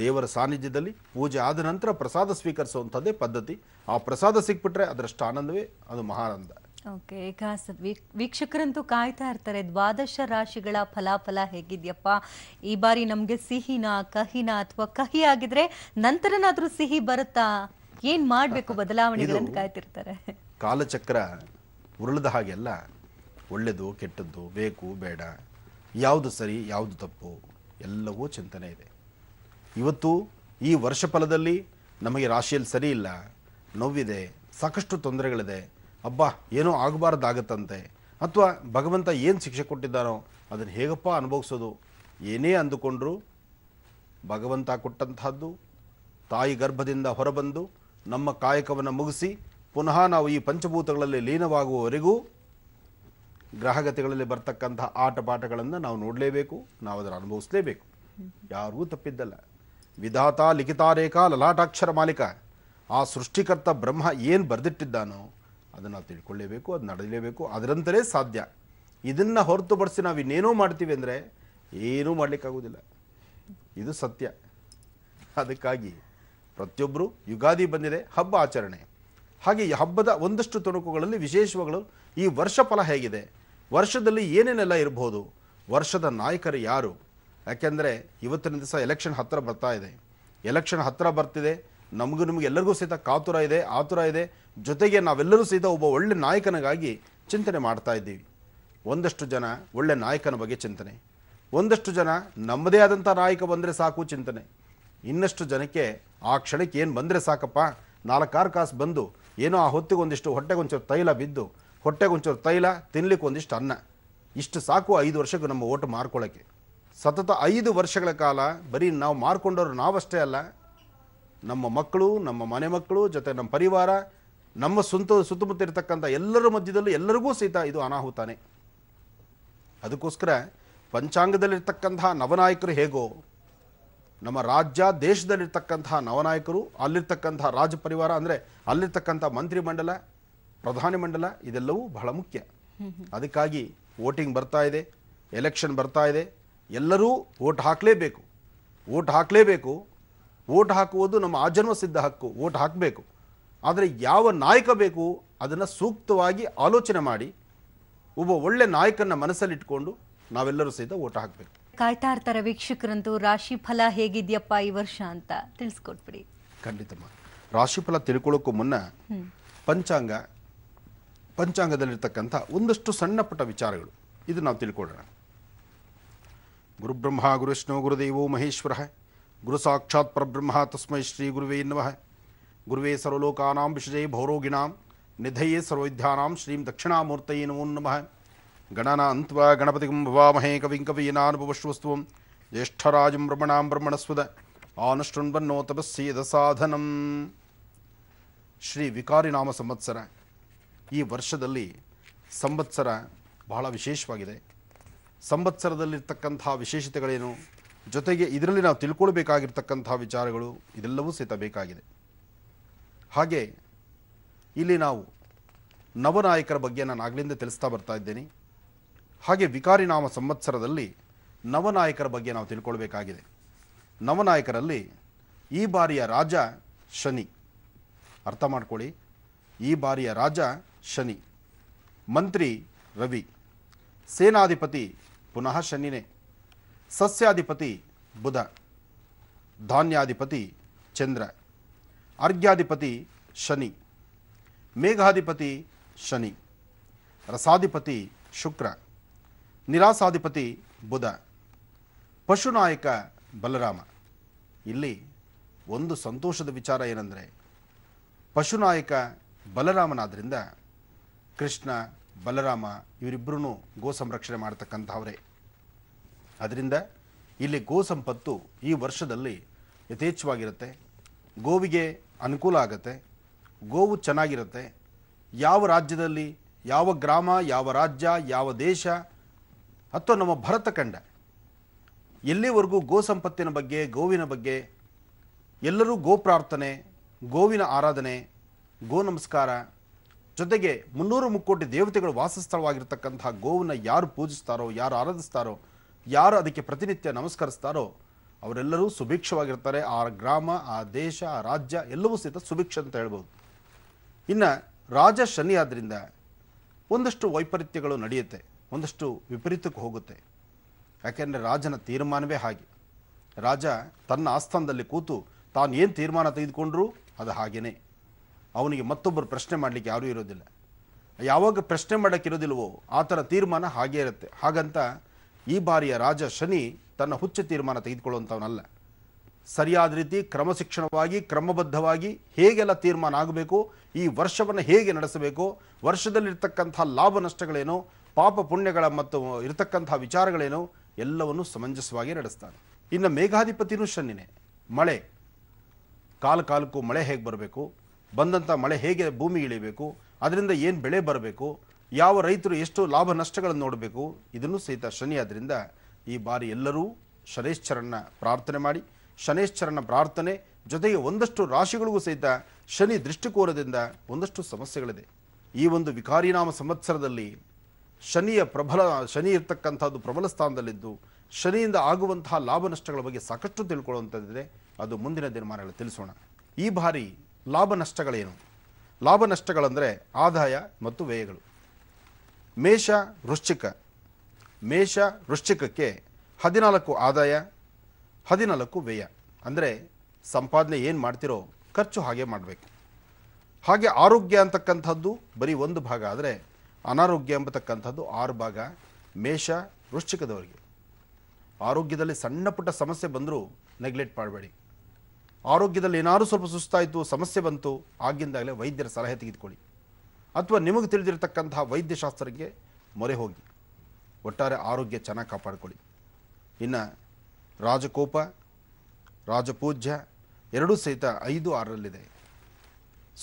ದೇವರ ಸಾನ್ನಿಧ್ಯದಲ್ಲಿ ಪೂಜೆ ಆದ ನಂತರ ಪ್ರಸಾದ ಸ್ವೀಕರಿಸುವಂಥದ್ದೇ ಪದ್ಧತಿ ಆ ಪ್ರಸಾದ ಸಿಕ್ಬಿಟ್ರೆ ಅದರಷ್ಟು ಆನಂದವೇ ಅದು ಮಹಾನಂದ ಓಕೆ ವೀಕ್ಷಕರಂತೂ ಕಾಯ್ತಾ ಇರ್ತಾರೆ ದ್ವಾದಶ ರಾಶಿಗಳ ಫಲಾಫಲ ಹೇಗಿದ್ಯಪ್ಪ ಈ ಬಾರಿ ನಮ್ಗೆ ಸಿಹಿನ ಕಹಿನ ಅಥವಾ ಕಹಿ ಆಗಿದ್ರೆ ನಂತರನಾದ್ರೂ ಸಿಹಿ ಬರುತ್ತಾ ಏನ್ ಮಾಡ್ಬೇಕು ಬದಲಾವಣೆಗಳನ್ನು ಕಾಯ್ತಿರ್ತಾರೆ ಕಾಲಚಕ್ರ ಉರುಳದ ಹಾಗೆಲ್ಲ ಒಳ್ಳೇದು ಕೆಟ್ಟದ್ದು ಬೇಕು ಬೇಡ ಯಾವುದು ಸರಿ ಯಾವುದು ತಪ್ಪು ಎಲ್ಲವೂ ಚಿಂತನೆ ಇದೆ ಇವತ್ತು ಈ ವರ್ಷ ಫಲದಲ್ಲಿ ನಮಗೆ ರಾಶಿಯಲ್ಲಿ ಸರಿ ಇಲ್ಲ ನೋವಿದೆ ಸಾಕಷ್ಟು ತೊಂದರೆಗಳಿದೆ ಅಬ್ಬ ಏನೂ ಆಗಬಾರ್ದಾಗತ್ತಂತೆ ಅಥವಾ ಭಗವಂತ ಏನು ಶಿಕ್ಷೆ ಕೊಟ್ಟಿದ್ದಾನೋ ಅದನ್ನು ಹೇಗಪ್ಪ ಅನುಭವಿಸೋದು ಏನೇ ಅಂದುಕೊಂಡ್ರೂ ಭಗವಂತ ಕೊಟ್ಟಂತಹದ್ದು ತಾಯಿ ಗರ್ಭದಿಂದ ಹೊರಬಂದು ನಮ್ಮ ಕಾಯಕವನ್ನು ಮುಗಿಸಿ ಪುನಃ ನಾವು ಈ ಪಂಚಭೂತಗಳಲ್ಲಿ ಲೀನವಾಗುವವರೆಗೂ ಗ್ರಹಗತಿಗಳಲ್ಲಿ ಬರ್ತಕ್ಕಂತಹ ಆಟ ಪಾಠಗಳನ್ನು ನಾವು ನೋಡಲೇಬೇಕು ನಾವು ಅದನ್ನು ಅನುಭವಿಸಲೇಬೇಕು ಯಾರಿಗೂ ತಪ್ಪಿದ್ದಲ್ಲ ವಿಧಾತ ಲಿಖಿತಾರೇಖಾ ಲಲಾಟಾಕ್ಷರ ಮಾಲೀಕ ಆ ಸೃಷ್ಟಿಕರ್ತ ಬ್ರಹ್ಮ ಏನು ಬರೆದಿಟ್ಟಿದ್ದಾನೋ ಅದನ್ನು ತಿಳ್ಕೊಳ್ಳೇಬೇಕು ಅದು ನಡೆಯಲೇಬೇಕು ಅದರಂತಲೇ ಸಾಧ್ಯ ಇದನ್ನು ಹೊರತುಪಡಿಸಿ ನಾವು ಇನ್ನೇನೋ ಮಾಡ್ತೀವಿ ಅಂದರೆ ಏನೂ ಮಾಡಲಿಕ್ಕಾಗೋದಿಲ್ಲ ಇದು ಸತ್ಯ ಅದಕ್ಕಾಗಿ ಪ್ರತಿಯೊಬ್ಬರು ಯುಗಾದಿ ಬಂದಿದೆ ಹಬ್ಬ ಆಚರಣೆ ಹಾಗೆ ಈ ಹಬ್ಬದ ಒಂದಷ್ಟು ತುಣುಕುಗಳಲ್ಲಿ ವಿಶೇಷಗಳು ಈ ವರ್ಷ ಫಲ ಹೇಗಿದೆ ವರ್ಷದಲ್ಲಿ ಏನೇನೆಲ್ಲ ಇರಬಹುದು ವರ್ಷದ ನಾಯಕರು ಯಾರು ಯಾಕೆಂದರೆ ಇವತ್ತಿನ ದಿವಸ ಎಲೆಕ್ಷನ್ ಹತ್ತಿರ ಬರ್ತಾ ಇದೆ ಎಲೆಕ್ಷನ್ ಹತ್ತಿರ ಬರ್ತಿದೆ ನಮಗೂ ಎಲ್ಲರಿಗೂ ಸಹಿತ ಕಾತುರ ಇದೆ ಆತುರ ಇದೆ ಜೊತೆಗೆ ನಾವೆಲ್ಲರೂ ಸಹಿತ ಒಬ್ಬ ಒಳ್ಳೆ ನಾಯಕನಿಗಾಗಿ ಚಿಂತನೆ ಮಾಡ್ತಾ ಇದ್ದೀವಿ ಒಂದಷ್ಟು ಜನ ಒಳ್ಳೆ ನಾಯಕನ ಬಗ್ಗೆ ಚಿಂತನೆ ಒಂದಷ್ಟು ಜನ ನಮ್ಮದೇ ಆದಂಥ ನಾಯಕ ಬಂದರೆ ಸಾಕು ಚಿಂತನೆ ಇನ್ನಷ್ಟು ಜನಕ್ಕೆ ಆ ಕ್ಷಣಕ್ಕೆ ಏನು ಬಂದರೆ ಸಾಕಪ್ಪ ನಾಲ್ಕಾರು ಕಾಸು ಬಂದು ಏನೋ ಆ ಹೊತ್ತಿಗೆ ಒಂದಿಷ್ಟು ಹೊಟ್ಟೆಗೊಂಚೂರು ತೈಲ ಬಿದ್ದು ಹೊಟ್ಟೆಗೊಂಚೂರು ತೈಲ ತಿನ್ಲಿಕ್ಕೆ ಒಂದಿಷ್ಟು ಅನ್ನ ಇಷ್ಟು ಸಾಕು ಐದು ವರ್ಷಕ್ಕೂ ನಮ್ಮ ಓಟು ಮಾರ್ಕೊಳ್ಳೋಕ್ಕೆ ಸತತ ಐದು ವರ್ಷಗಳ ಕಾಲ ಬರೀ ನಾವು ಮಾರ್ಕೊಂಡವರು ನಾವಷ್ಟೇ ಅಲ್ಲ ನಮ್ಮ ಮಕ್ಕಳು ನಮ್ಮ ಮನೆ ಮಕ್ಕಳು ಜೊತೆ ನಮ್ಮ ಪರಿವಾರ ನಮ್ಮ ಸ್ವಂತ ಸುತ್ತಮುತ್ತ ಇರತಕ್ಕಂಥ ಎಲ್ಲರ ಮಧ್ಯದಲ್ಲೂ ಎಲ್ಲರಿಗೂ ಸಹಿತ ಇದು ಅನಾಹುತಾನೆ ಅದಕ್ಕೋಸ್ಕರ ಪಂಚಾಂಗದಲ್ಲಿರ್ತಕ್ಕಂತಹ ನವನಾಯಕರು ಹೇಗೋ ನಮ್ಮ ರಾಜ್ಯ ದೇಶದಲ್ಲಿರ್ತಕ್ಕಂತಹ ನವನಾಯಕರು ಅಲ್ಲಿರ್ತಕ್ಕಂಥ ರಾಜ ಪರಿವಾರ ಅಂದರೆ ಅಲ್ಲಿರ್ತಕ್ಕಂಥ ಮಂತ್ರಿಮಂಡಲ ಪ್ರಧಾನಿ ಮಂಡಲ ಇದೆಲ್ಲವೂ ಬಹಳ ಮುಖ್ಯ ಅದಕ್ಕಾಗಿ ವೋಟಿಂಗ್ ಬರ್ತಾ ಇದೆ ಎಲೆಕ್ಷನ್ ಬರ್ತಾ ಇದೆ ಎಲ್ಲರೂ ವೋಟ್ ಹಾಕಲೇಬೇಕು ವೋಟ್ ಹಾಕಲೇಬೇಕು ವೋಟ್ ಹಾಕುವುದು ನಮ್ಮ ಆಜನ್ಮ ಸಿದ್ಧ ಹಕ್ಕು ವೋಟ್ ಹಾಕಬೇಕು ಆದರೆ ಯಾವ ನಾಯಕ ಬೇಕು ಅದನ್ನು ಸೂಕ್ತವಾಗಿ ಆಲೋಚನೆ ಮಾಡಿ ಒಬ್ಬ ಒಳ್ಳೆ ನಾಯಕನ ಮನಸ್ಸಲ್ಲಿಟ್ಕೊಂಡು ನಾವೆಲ್ಲರೂ ಸಹಿತ ವೋಟ್ ಹಾಕಬೇಕು ಕಾಯ್ತಾ ಇರ್ತಾರೆ ವೀಕ್ಷಕರಂತೂ ರಾಶಿ ಫಲ ಹೇಗಿದೆಯಪ್ಪ ಈ ವರ್ಷ ಅಂತ ತಿಳಿಸ್ಕೊಟ್ಬಿಡಿ ಖಂಡಿತಮ್ಮ ರಾಶಿ ಫಲ ತಿಳ್ಕೊಳ್ಳೋಕ್ಕೂ ಮುನ್ನ ಪಂಚಾಂಗ ಪಂಚಾಂಗದಲ್ಲಿರ್ತಕ್ಕಂಥ ಒಂದಷ್ಟು ಸಣ್ಣ ಪುಟ್ಟ ವಿಚಾರಗಳು ಇದು ನಾವು ತಿಳ್ಕೊಳ್ಳೋಣ ಗುರುಬ್ರಹ್ಮ ಗುರುವಿಷ್ಣು ಗುರುದೇವೋ ಮಹೇಶ್ವರ ಗುರು ಸಾಕ್ಷಾತ್ ಪರಬ್ರಹ್ಮ ತಸ್ಮೈ ಶ್ರೀ ಗುರುವೇ ನಮಃ ಗುರುವೇ ಸರ್ವಲೋಕಾನಾಂ ವಿಷಜೇ ಭೌರೋಗಿಣಾಂ ನಿಧಯೇ ಸರ್ವವಿದ್ಯಾನಾಂ ಶ್ರೀಂ ದಕ್ಷಿಣಾಮೂರ್ತಯೇ ನಮೋ ನಮಃ ಗಣನ ಅಂತ್ವ ಗಣಪತಿ ಭವಾಮಹೇ ಕವಿಂ ಕವೀನಾನುಭವಶ್ವಸ್ತ್ವಂ ಜ್ಯೇಷ್ಠರಾಜಂ ಬ್ರಹ್ಮಣಾಂ ಬ್ರಹ್ಮಣಸ್ವದ ಆನುಷ್ಠೃಣ್ವನ್ನೋ ತಪಸ್ಸೀದ ಸಾಧನಂ ಶ್ರೀ ನಾಮ ಸಂವತ್ಸರ ಈ ವರ್ಷದಲ್ಲಿ ಸಂವತ್ಸರ ಬಹಳ ವಿಶೇಷವಾಗಿದೆ ಸಂವತ್ಸರದಲ್ಲಿರ್ತಕ್ಕಂಥ ವಿಶೇಷತೆಗಳೇನು ಜೊತೆಗೆ ಇದರಲ್ಲಿ ನಾವು ತಿಳ್ಕೊಳ್ಬೇಕಾಗಿರ್ತಕ್ಕಂಥ ವಿಚಾರಗಳು ಇದೆಲ್ಲವೂ ಸಹಿತ ಬೇಕಾಗಿದೆ ಹಾಗೆ ಇಲ್ಲಿ ನಾವು ನವನಾಯಕರ ಬಗ್ಗೆ ನಾನು ಆಗಲಿಂದ ತಿಳಿಸ್ತಾ ಬರ್ತಾ ಇದ್ದೇನೆ ಹಾಗೆ ವಿಕಾರಿ ನಾಮ ಸಂವತ್ಸರದಲ್ಲಿ ನವನಾಯಕರ ಬಗ್ಗೆ ನಾವು ತಿಳ್ಕೊಳ್ಬೇಕಾಗಿದೆ ನವನಾಯಕರಲ್ಲಿ ಈ ಬಾರಿಯ ರಾಜ ಶನಿ ಅರ್ಥ ಮಾಡ್ಕೊಳ್ಳಿ ಈ ಬಾರಿಯ ರಾಜ ಶನಿ ಮಂತ್ರಿ ರವಿ ಸೇನಾಧಿಪತಿ ಪುನಃ ಶನಿನೇ ಸಸ್ಯಾಧಿಪತಿ ಬುಧ ಧಾನ್ಯಾಧಿಪತಿ ಚಂದ್ರ ಅರ್ಘ್ಯಾಧಿಪತಿ ಶನಿ ಮೇಘಾಧಿಪತಿ ಶನಿ ರಸಾಧಿಪತಿ ಶುಕ್ರ ನಿರಾಸಾಧಿಪತಿ ಬುಧ ಪಶುನಾಯಕ ಬಲರಾಮ ಇಲ್ಲಿ ಒಂದು ಸಂತೋಷದ ವಿಚಾರ ಏನಂದರೆ ಪಶುನಾಯಕ ಬಲರಾಮನಾದ್ದರಿಂದ ಕೃಷ್ಣ ಬಲರಾಮ ಇವರಿಬ್ಬರೂ ಗೋ ಸಂರಕ್ಷಣೆ ಮಾಡ್ತಕ್ಕಂಥವ್ರೆ ಅದರಿಂದ ಇಲ್ಲಿ ಗೋ ಸಂಪತ್ತು ಈ ವರ್ಷದಲ್ಲಿ ಯಥೇಚ್ಛವಾಗಿರುತ್ತೆ ಗೋವಿಗೆ ಅನುಕೂಲ ಆಗುತ್ತೆ ಗೋವು ಚೆನ್ನಾಗಿರುತ್ತೆ ಯಾವ ರಾಜ್ಯದಲ್ಲಿ ಯಾವ ಗ್ರಾಮ ಯಾವ ರಾಜ್ಯ ಯಾವ ದೇಶ ಅಥವಾ ನಮ್ಮ ಭರತ ಖಂಡ ಎಲ್ಲಿವರೆಗೂ ಗೋ ಸಂಪತ್ತಿನ ಬಗ್ಗೆ ಗೋವಿನ ಬಗ್ಗೆ ಎಲ್ಲರೂ ಗೋ ಪ್ರಾರ್ಥನೆ ಗೋವಿನ ಆರಾಧನೆ ಗೋ ನಮಸ್ಕಾರ ಜೊತೆಗೆ ಮುನ್ನೂರು ಮುಕ್ಕೋಟಿ ದೇವತೆಗಳು ವಾಸಸ್ಥಳವಾಗಿರ್ತಕ್ಕಂತಹ ಗೋವನ್ನು ಯಾರು ಪೂಜಿಸ್ತಾರೋ ಯಾರು ಆರಾಧಿಸ್ತಾರೋ ಯಾರು ಅದಕ್ಕೆ ಪ್ರತಿನಿತ್ಯ ನಮಸ್ಕರಿಸ್ತಾರೋ ಅವರೆಲ್ಲರೂ ಸುಭಿಕ್ಷವಾಗಿರ್ತಾರೆ ಆ ಗ್ರಾಮ ಆ ದೇಶ ಆ ರಾಜ್ಯ ಎಲ್ಲವೂ ಸಹಿತ ಸುಭಿಕ್ಷ ಅಂತ ಹೇಳ್ಬೋದು ಇನ್ನು ರಾಜ ಶನಿ ಆದ್ದರಿಂದ ಒಂದಷ್ಟು ವೈಪರೀತ್ಯಗಳು ನಡೆಯುತ್ತೆ ಒಂದಷ್ಟು ವಿಪರೀತಕ್ಕೆ ಹೋಗುತ್ತೆ ಯಾಕೆಂದರೆ ರಾಜನ ತೀರ್ಮಾನವೇ ಹಾಗೆ ರಾಜ ತನ್ನ ಆಸ್ಥಾನದಲ್ಲಿ ಕೂತು ತಾನು ಏನು ತೀರ್ಮಾನ ತೆಗೆದುಕೊಂಡ್ರೂ ಅದು ಹಾಗೆಯೇ ಅವನಿಗೆ ಮತ್ತೊಬ್ಬರು ಪ್ರಶ್ನೆ ಮಾಡಲಿಕ್ಕೆ ಯಾರೂ ಇರೋದಿಲ್ಲ ಯಾವಾಗ ಪ್ರಶ್ನೆ ಮಾಡೋಕ್ಕಿರೋದಿಲ್ವೋ ಆ ಥರ ತೀರ್ಮಾನ ಹಾಗೇ ಇರುತ್ತೆ ಹಾಗಂತ ಈ ಬಾರಿಯ ರಾಜ ಶನಿ ತನ್ನ ಹುಚ್ಚ ತೀರ್ಮಾನ ತೆಗೆದುಕೊಳ್ಳುವಂಥವನಲ್ಲ ಸರಿಯಾದ ರೀತಿ ಕ್ರಮಶಿಕ್ಷಣವಾಗಿ ಕ್ರಮಬದ್ಧವಾಗಿ ಹೇಗೆಲ್ಲ ತೀರ್ಮಾನ ಆಗಬೇಕು ಈ ವರ್ಷವನ್ನು ಹೇಗೆ ನಡೆಸಬೇಕು ವರ್ಷದಲ್ಲಿರ್ತಕ್ಕಂಥ ಲಾಭ ನಷ್ಟಗಳೇನು ಪಾಪ ಪುಣ್ಯಗಳ ಮತ್ತು ಇರತಕ್ಕಂಥ ವಿಚಾರಗಳೇನು ಎಲ್ಲವನ್ನು ಸಮಂಜಸವಾಗಿ ನಡೆಸ್ತಾನೆ ಇನ್ನು ಮೇಘಾಧಿಪತಿನೂ ಶನಿನೇ ಮಳೆ ಕಾಲ ಕಾಲಕ್ಕೂ ಮಳೆ ಹೇಗೆ ಬರಬೇಕು ಬಂದಂಥ ಮಳೆ ಹೇಗೆ ಭೂಮಿ ಇಳಿಬೇಕು ಅದರಿಂದ ಏನು ಬೆಳೆ ಬರಬೇಕು ಯಾವ ರೈತರು ಎಷ್ಟು ಲಾಭ ನಷ್ಟಗಳನ್ನು ನೋಡಬೇಕು ಇದನ್ನು ಸಹಿತ ಶನಿ ಆದ್ದರಿಂದ ಈ ಬಾರಿ ಎಲ್ಲರೂ ಶನೇಶ್ವರನ್ನ ಪ್ರಾರ್ಥನೆ ಮಾಡಿ ಶನೇಶ್ವರನ ಪ್ರಾರ್ಥನೆ ಜೊತೆಗೆ ಒಂದಷ್ಟು ರಾಶಿಗಳಿಗೂ ಸಹಿತ ಶನಿ ದೃಷ್ಟಿಕೋನದಿಂದ ಒಂದಷ್ಟು ಸಮಸ್ಯೆಗಳಿದೆ ಈ ಒಂದು ವಿಕಾರಿನಾಮ ಸಂವತ್ಸರದಲ್ಲಿ ಶನಿಯ ಪ್ರಬಲ ಶನಿ ಇರ್ತಕ್ಕಂಥದ್ದು ಪ್ರಬಲ ಸ್ಥಾನದಲ್ಲಿದ್ದು ಶನಿಯಿಂದ ಆಗುವಂತಹ ಲಾಭ ನಷ್ಟಗಳ ಬಗ್ಗೆ ಸಾಕಷ್ಟು ತಿಳ್ಕೊಳ್ಳುವಂಥದ್ದಿದೆ ಅದು ಮುಂದಿನ ದಿನಮಾನಗಳು ತಿಳಿಸೋಣ ಈ ಬಾರಿ ಲಾಭ ನಷ್ಟಗಳೇನು ಲಾಭ ನಷ್ಟಗಳಂದರೆ ಆದಾಯ ಮತ್ತು ವ್ಯಯಗಳು ಮೇಷ ವೃಶ್ಚಿಕ ಮೇಷ ವೃಶ್ಚಿಕಕ್ಕೆ ಹದಿನಾಲ್ಕು ಆದಾಯ ಹದಿನಾಲ್ಕು ವ್ಯಯ ಅಂದರೆ ಸಂಪಾದನೆ ಏನು ಮಾಡ್ತಿರೋ ಖರ್ಚು ಹಾಗೆ ಮಾಡಬೇಕು ಹಾಗೆ ಆರೋಗ್ಯ ಅಂತಕ್ಕಂಥದ್ದು ಬರೀ ಒಂದು ಭಾಗ ಆದರೆ ಅನಾರೋಗ್ಯ ಎಂಬತಕ್ಕಂಥದ್ದು ಆರು ಭಾಗ ಮೇಷ ವೃಶ್ಚಿಕದವರಿಗೆ ಆರೋಗ್ಯದಲ್ಲಿ ಸಣ್ಣ ಪುಟ್ಟ ಸಮಸ್ಯೆ ಬಂದರೂ ನೆಗ್ಲೆಕ್ಟ್ ಮಾಡಬೇಡಿ ಆರೋಗ್ಯದಲ್ಲಿ ಏನಾದರೂ ಸ್ವಲ್ಪ ಸುಸ್ತಾಯಿತು ಸಮಸ್ಯೆ ಬಂತು ಆಗಿಂದಾಗಲೇ ವೈದ್ಯರ ಸಲಹೆ ತೆಗೆದುಕೊಳ್ಳಿ ಅಥವಾ ನಿಮಗೆ ತಿಳಿದಿರತಕ್ಕಂತಹ ವೈದ್ಯಶಾಸ್ತ್ರಕ್ಕೆ ಮೊರೆ ಹೋಗಿ ಒಟ್ಟಾರೆ ಆರೋಗ್ಯ ಚೆನ್ನಾಗಿ ಕಾಪಾಡಿಕೊಳ್ಳಿ ಇನ್ನು ರಾಜಕೋಪ ರಾಜಪೂಜ್ಯ ಎರಡೂ ಸಹಿತ ಐದು ಆರರಲ್ಲಿದೆ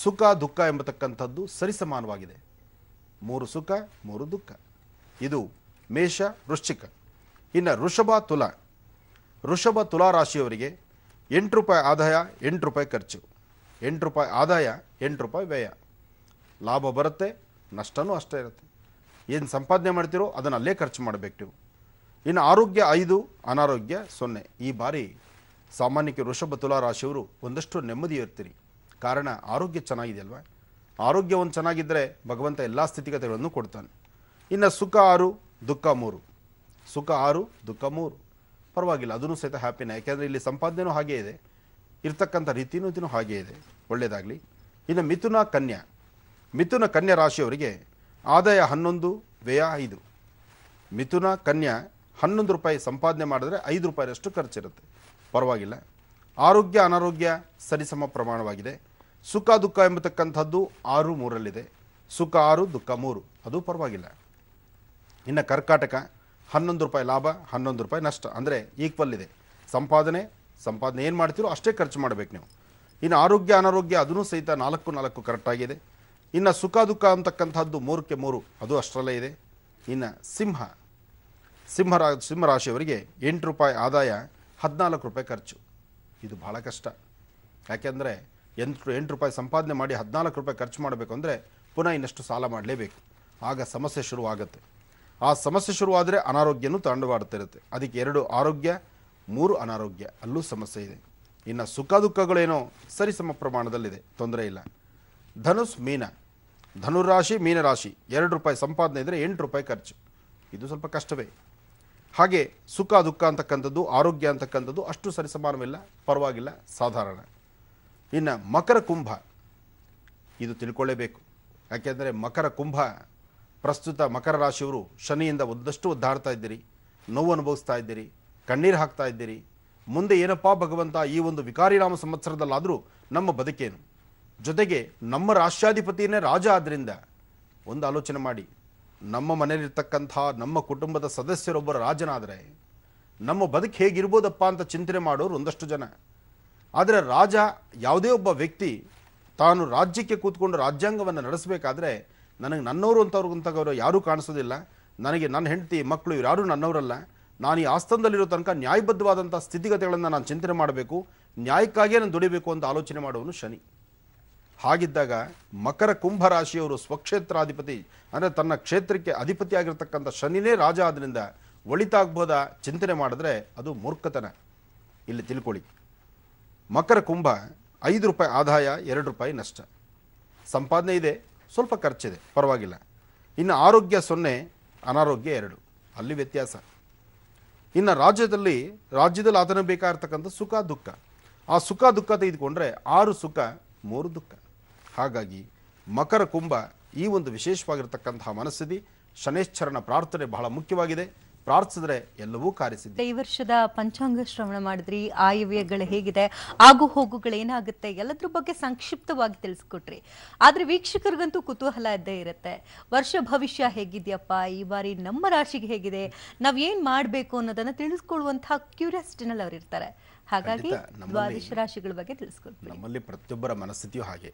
ಸುಖ ದುಃಖ ಎಂಬತಕ್ಕಂಥದ್ದು ಸರಿಸಮಾನವಾಗಿದೆ ಮೂರು ಸುಖ ಮೂರು ದುಃಖ ಇದು ಮೇಷ ವೃಶ್ಚಿಕ ಇನ್ನು ಋಷಭ ತುಲಾ ಋಷಭ ತುಲಾ ರಾಶಿಯವರಿಗೆ ಎಂಟು ರೂಪಾಯಿ ಆದಾಯ ಎಂಟು ರೂಪಾಯಿ ಖರ್ಚು ಎಂಟು ರೂಪಾಯಿ ಆದಾಯ ಎಂಟು ರೂಪಾಯಿ ವ್ಯಯ ಲಾಭ ಬರುತ್ತೆ ನಷ್ಟವೂ ಅಷ್ಟೇ ಇರುತ್ತೆ ಏನು ಸಂಪಾದನೆ ಮಾಡ್ತಿರೋ ಅದನ್ನು ಅಲ್ಲೇ ಖರ್ಚು ಮಾಡಬೇಕು ನೀವು ಇನ್ನು ಆರೋಗ್ಯ ಐದು ಅನಾರೋಗ್ಯ ಸೊನ್ನೆ ಈ ಬಾರಿ ಸಾಮಾನ್ಯಕ್ಕೆ ವೃಷಭ ತುಲಾ ರಾಶಿಯವರು ಒಂದಷ್ಟು ನೆಮ್ಮದಿ ಇರ್ತೀರಿ ಕಾರಣ ಆರೋಗ್ಯ ಚೆನ್ನಾಗಿದೆ ಅಲ್ವಾ ಆರೋಗ್ಯ ಒಂದು ಚೆನ್ನಾಗಿದ್ದರೆ ಭಗವಂತ ಎಲ್ಲ ಸ್ಥಿತಿಗತಿಗಳನ್ನು ಕೊಡ್ತಾನೆ ಇನ್ನು ಸುಖ ಆರು ದುಃಖ ಮೂರು ಸುಖ ಆರು ದುಃಖ ಮೂರು ಪರವಾಗಿಲ್ಲ ಅದನ್ನು ಸಹಿತ ಹ್ಯಾಪಿನೇ ಯಾಕೆಂದರೆ ಇಲ್ಲಿ ಸಂಪಾದನೆನೂ ಹಾಗೇ ಇದೆ ಇರ್ತಕ್ಕಂಥ ರೀತಿನೂ ಇದನ್ನು ಹಾಗೇ ಇದೆ ಒಳ್ಳೆಯದಾಗಲಿ ಇನ್ನು ಮಿಥುನ ಕನ್ಯಾ ಮಿಥುನ ಕನ್ಯಾ ರಾಶಿಯವರಿಗೆ ಆದಾಯ ಹನ್ನೊಂದು ವ್ಯಯ ಐದು ಮಿಥುನ ಕನ್ಯಾ ಹನ್ನೊಂದು ರೂಪಾಯಿ ಸಂಪಾದನೆ ಮಾಡಿದ್ರೆ ಐದು ರೂಪಾಯಿಯಷ್ಟು ಖರ್ಚಿರುತ್ತೆ ಪರವಾಗಿಲ್ಲ ಆರೋಗ್ಯ ಅನಾರೋಗ್ಯ ಸರಿಸಮ ಪ್ರಮಾಣವಾಗಿದೆ ಸುಖ ದುಃಖ ಎಂಬತಕ್ಕಂಥದ್ದು ಆರು ಮೂರಲ್ಲಿದೆ ಸುಖ ಆರು ದುಃಖ ಮೂರು ಅದು ಪರವಾಗಿಲ್ಲ ಇನ್ನು ಕರ್ಕಾಟಕ ಹನ್ನೊಂದು ರೂಪಾಯಿ ಲಾಭ ಹನ್ನೊಂದು ರೂಪಾಯಿ ನಷ್ಟ ಅಂದರೆ ಈಕ್ವಲ್ ಇದೆ ಸಂಪಾದನೆ ಸಂಪಾದನೆ ಏನು ಮಾಡ್ತೀರೋ ಅಷ್ಟೇ ಖರ್ಚು ಮಾಡಬೇಕು ನೀವು ಇನ್ನು ಆರೋಗ್ಯ ಅನಾರೋಗ್ಯ ಅದೂ ಸಹಿತ ನಾಲ್ಕು ನಾಲ್ಕು ಕರೆಕ್ಟಾಗಿದೆ ಇನ್ನು ಸುಖ ದುಃಖ ಅಂತಕ್ಕಂಥದ್ದು ಮೂರಕ್ಕೆ ಮೂರು ಅದು ಅಷ್ಟರಲ್ಲೇ ಇದೆ ಇನ್ನು ಸಿಂಹ ಸಿಂಹರಾ ಸಿಂಹರಾಶಿಯವರಿಗೆ ಎಂಟು ರೂಪಾಯಿ ಆದಾಯ ಹದಿನಾಲ್ಕು ರೂಪಾಯಿ ಖರ್ಚು ಇದು ಭಾಳ ಕಷ್ಟ ಯಾಕೆಂದರೆ ಎಂಟು ಎಂಟು ರೂಪಾಯಿ ಸಂಪಾದನೆ ಮಾಡಿ ಹದಿನಾಲ್ಕು ರೂಪಾಯಿ ಖರ್ಚು ಮಾಡಬೇಕು ಅಂದರೆ ಪುನಃ ಇನ್ನಷ್ಟು ಸಾಲ ಮಾಡಲೇಬೇಕು ಆಗ ಸಮಸ್ಯೆ ಶುರುವಾಗುತ್ತೆ ಆ ಸಮಸ್ಯೆ ಶುರುವಾದರೆ ಅನಾರೋಗ್ಯನೂ ತಾಂಡವಾಡ್ತಿರುತ್ತೆ ಅದಕ್ಕೆ ಎರಡು ಆರೋಗ್ಯ ಮೂರು ಅನಾರೋಗ್ಯ ಅಲ್ಲೂ ಸಮಸ್ಯೆ ಇದೆ ಇನ್ನು ಸುಖ ದುಃಖಗಳೇನೋ ಸರಿಸಮ ಪ್ರಮಾಣದಲ್ಲಿದೆ ತೊಂದರೆ ಇಲ್ಲ ಧನುಸ್ ಮೀನ ಧನುರಾಶಿ ಮೀನರಾಶಿ ಎರಡು ರೂಪಾಯಿ ಸಂಪಾದನೆ ಇದ್ದರೆ ಎಂಟು ರೂಪಾಯಿ ಖರ್ಚು ಇದು ಸ್ವಲ್ಪ ಕಷ್ಟವೇ ಹಾಗೆ ಸುಖ ದುಃಖ ಅಂತಕ್ಕಂಥದ್ದು ಆರೋಗ್ಯ ಅಂತಕ್ಕಂಥದ್ದು ಅಷ್ಟು ಸರಿಸಮಾನವಿಲ್ಲ ಪರವಾಗಿಲ್ಲ ಸಾಧಾರಣ ಇನ್ನು ಮಕರ ಕುಂಭ ಇದು ತಿಳ್ಕೊಳ್ಳೇಬೇಕು ಯಾಕೆಂದರೆ ಮಕರ ಕುಂಭ ಪ್ರಸ್ತುತ ಮಕರ ರಾಶಿಯವರು ಶನಿಯಿಂದ ಒಂದಷ್ಟು ಒದ್ದಾಡ್ತಾ ಇದ್ದೀರಿ ನೋವು ಅನುಭವಿಸ್ತಾ ಇದ್ದೀರಿ ಕಣ್ಣೀರು ಹಾಕ್ತಾ ಇದ್ದೀರಿ ಮುಂದೆ ಏನಪ್ಪಾ ಭಗವಂತ ಈ ಒಂದು ವಿಕಾರಿರಾಮ ಸಂವತ್ಸರದಲ್ಲಾದರೂ ನಮ್ಮ ಬದುಕೇನು ಜೊತೆಗೆ ನಮ್ಮ ರಾಷ್ಟ್ರಾಧಿಪತಿಯೇ ರಾಜ ಆದ್ದರಿಂದ ಒಂದು ಆಲೋಚನೆ ಮಾಡಿ ನಮ್ಮ ಮನೆಯಲ್ಲಿರ್ತಕ್ಕಂಥ ನಮ್ಮ ಕುಟುಂಬದ ಸದಸ್ಯರೊಬ್ಬರ ರಾಜನಾದರೆ ನಮ್ಮ ಬದುಕು ಹೇಗಿರ್ಬೋದಪ್ಪ ಅಂತ ಚಿಂತನೆ ಮಾಡೋರು ಒಂದಷ್ಟು ಜನ ಆದರೆ ರಾಜ ಯಾವುದೇ ಒಬ್ಬ ವ್ಯಕ್ತಿ ತಾನು ರಾಜ್ಯಕ್ಕೆ ಕೂತ್ಕೊಂಡು ರಾಜ್ಯಾಂಗವನ್ನು ನಡೆಸಬೇಕಾದ್ರೆ ನನಗೆ ನನ್ನವರು ಅಂತವ್ರಿಗಂತವ್ರು ಯಾರೂ ಕಾಣಿಸೋದಿಲ್ಲ ನನಗೆ ನನ್ನ ಹೆಂಡತಿ ಮಕ್ಕಳು ಯಾರೂ ನನ್ನವರಲ್ಲ ನಾನು ಈ ಆಸ್ಥಾನದಲ್ಲಿರೋ ತನಕ ನ್ಯಾಯಬದ್ಧವಾದಂಥ ಸ್ಥಿತಿಗತಿಗಳನ್ನು ನಾನು ಚಿಂತನೆ ಮಾಡಬೇಕು ನ್ಯಾಯಕ್ಕಾಗಿಯೇ ನಾನು ದುಡಿಬೇಕು ಅಂತ ಆಲೋಚನೆ ಮಾಡುವನು ಶನಿ ಹಾಗಿದ್ದಾಗ ಮಕರ ಕುಂಭ ರಾಶಿಯವರು ಸ್ವಕ್ಷೇತ್ರಾಧಿಪತಿ ಅಂದರೆ ತನ್ನ ಕ್ಷೇತ್ರಕ್ಕೆ ಅಧಿಪತಿಯಾಗಿರ್ತಕ್ಕಂಥ ಶನಿನೇ ರಾಜ ಆದ್ದರಿಂದ ಒಳಿತಾಗ್ಬೋದ ಚಿಂತನೆ ಮಾಡಿದ್ರೆ ಅದು ಮೂರ್ಖತನ ಇಲ್ಲಿ ತಿಳ್ಕೊಳ್ಳಿ ಮಕರ ಕುಂಭ ಐದು ರೂಪಾಯಿ ಆದಾಯ ಎರಡು ರೂಪಾಯಿ ನಷ್ಟ ಸಂಪಾದನೆ ಇದೆ ಸ್ವಲ್ಪ ಖರ್ಚಿದೆ ಪರವಾಗಿಲ್ಲ ಇನ್ನು ಆರೋಗ್ಯ ಸೊನ್ನೆ ಅನಾರೋಗ್ಯ ಎರಡು ಅಲ್ಲಿ ವ್ಯತ್ಯಾಸ ಇನ್ನು ರಾಜ್ಯದಲ್ಲಿ ರಾಜ್ಯದಲ್ಲಿ ಆತನ ಬೇಕಾಗಿರ್ತಕ್ಕಂಥ ಸುಖ ದುಃಖ ಆ ಸುಖ ದುಃಖ ತೆಗೆದುಕೊಂಡ್ರೆ ಆರು ಸುಖ ಮೂರು ದುಃಖ ಹಾಗಾಗಿ ಮಕರ ಕುಂಭ ಈ ಒಂದು ವಿಶೇಷವಾಗಿರತಕ್ಕಂತಹ ಮನಸ್ಥಿತಿ ಶನೇಶ್ವರನ ಪ್ರಾರ್ಥನೆ ಬಹಳ ಮುಖ್ಯವಾಗಿದೆ ಪ್ರಾರ್ಥಿಸಿದ್ರೆ ಎಲ್ಲವೂ ಕಾರ್ಯಿಸಿದೆ ಈ ವರ್ಷದ ಪಂಚಾಂಗ ಶ್ರವಣ ಮಾಡಿದ್ರಿ ಆಯವ್ಯಗಳು ಹೇಗಿದೆ ಆಗು ಹೋಗುಗಳು ಏನಾಗುತ್ತೆ ಎಲ್ಲದ್ರ ಬಗ್ಗೆ ಸಂಕ್ಷಿಪ್ತವಾಗಿ ತಿಳಿಸ್ಕೊಟ್ರಿ ಆದ್ರೆ ವೀಕ್ಷಕರಿಗಂತೂ ಕುತೂಹಲ ಇದ್ದೇ ಇರುತ್ತೆ ವರ್ಷ ಭವಿಷ್ಯ ಹೇಗಿದೆಯಪ್ಪ ಈ ಬಾರಿ ನಮ್ಮ ರಾಶಿಗೆ ಹೇಗಿದೆ ನಾವ್ ಏನ್ ಮಾಡ್ಬೇಕು ಅನ್ನೋದನ್ನ ತಿಳಿಸ್ಕೊಳ್ಳುವಂತಹ ಕ್ಯೂರಿಯಾಸಿಟಿನಲ್ಲಿ ಅವ್ರು ಇರ್ತಾರೆ ಹಾಗಾಗಿ ರಾಶಿಗಳ ಬಗ್ಗೆ ತಿಳಿಸ್ಕೊಡ್ತೀವಿ ನಮ್ಮಲ್ಲಿ ಪ್ರತಿಯೊಬ್ಬರ ಮನಸ್ಥಿತಿಯೂ ಹಾಗೆ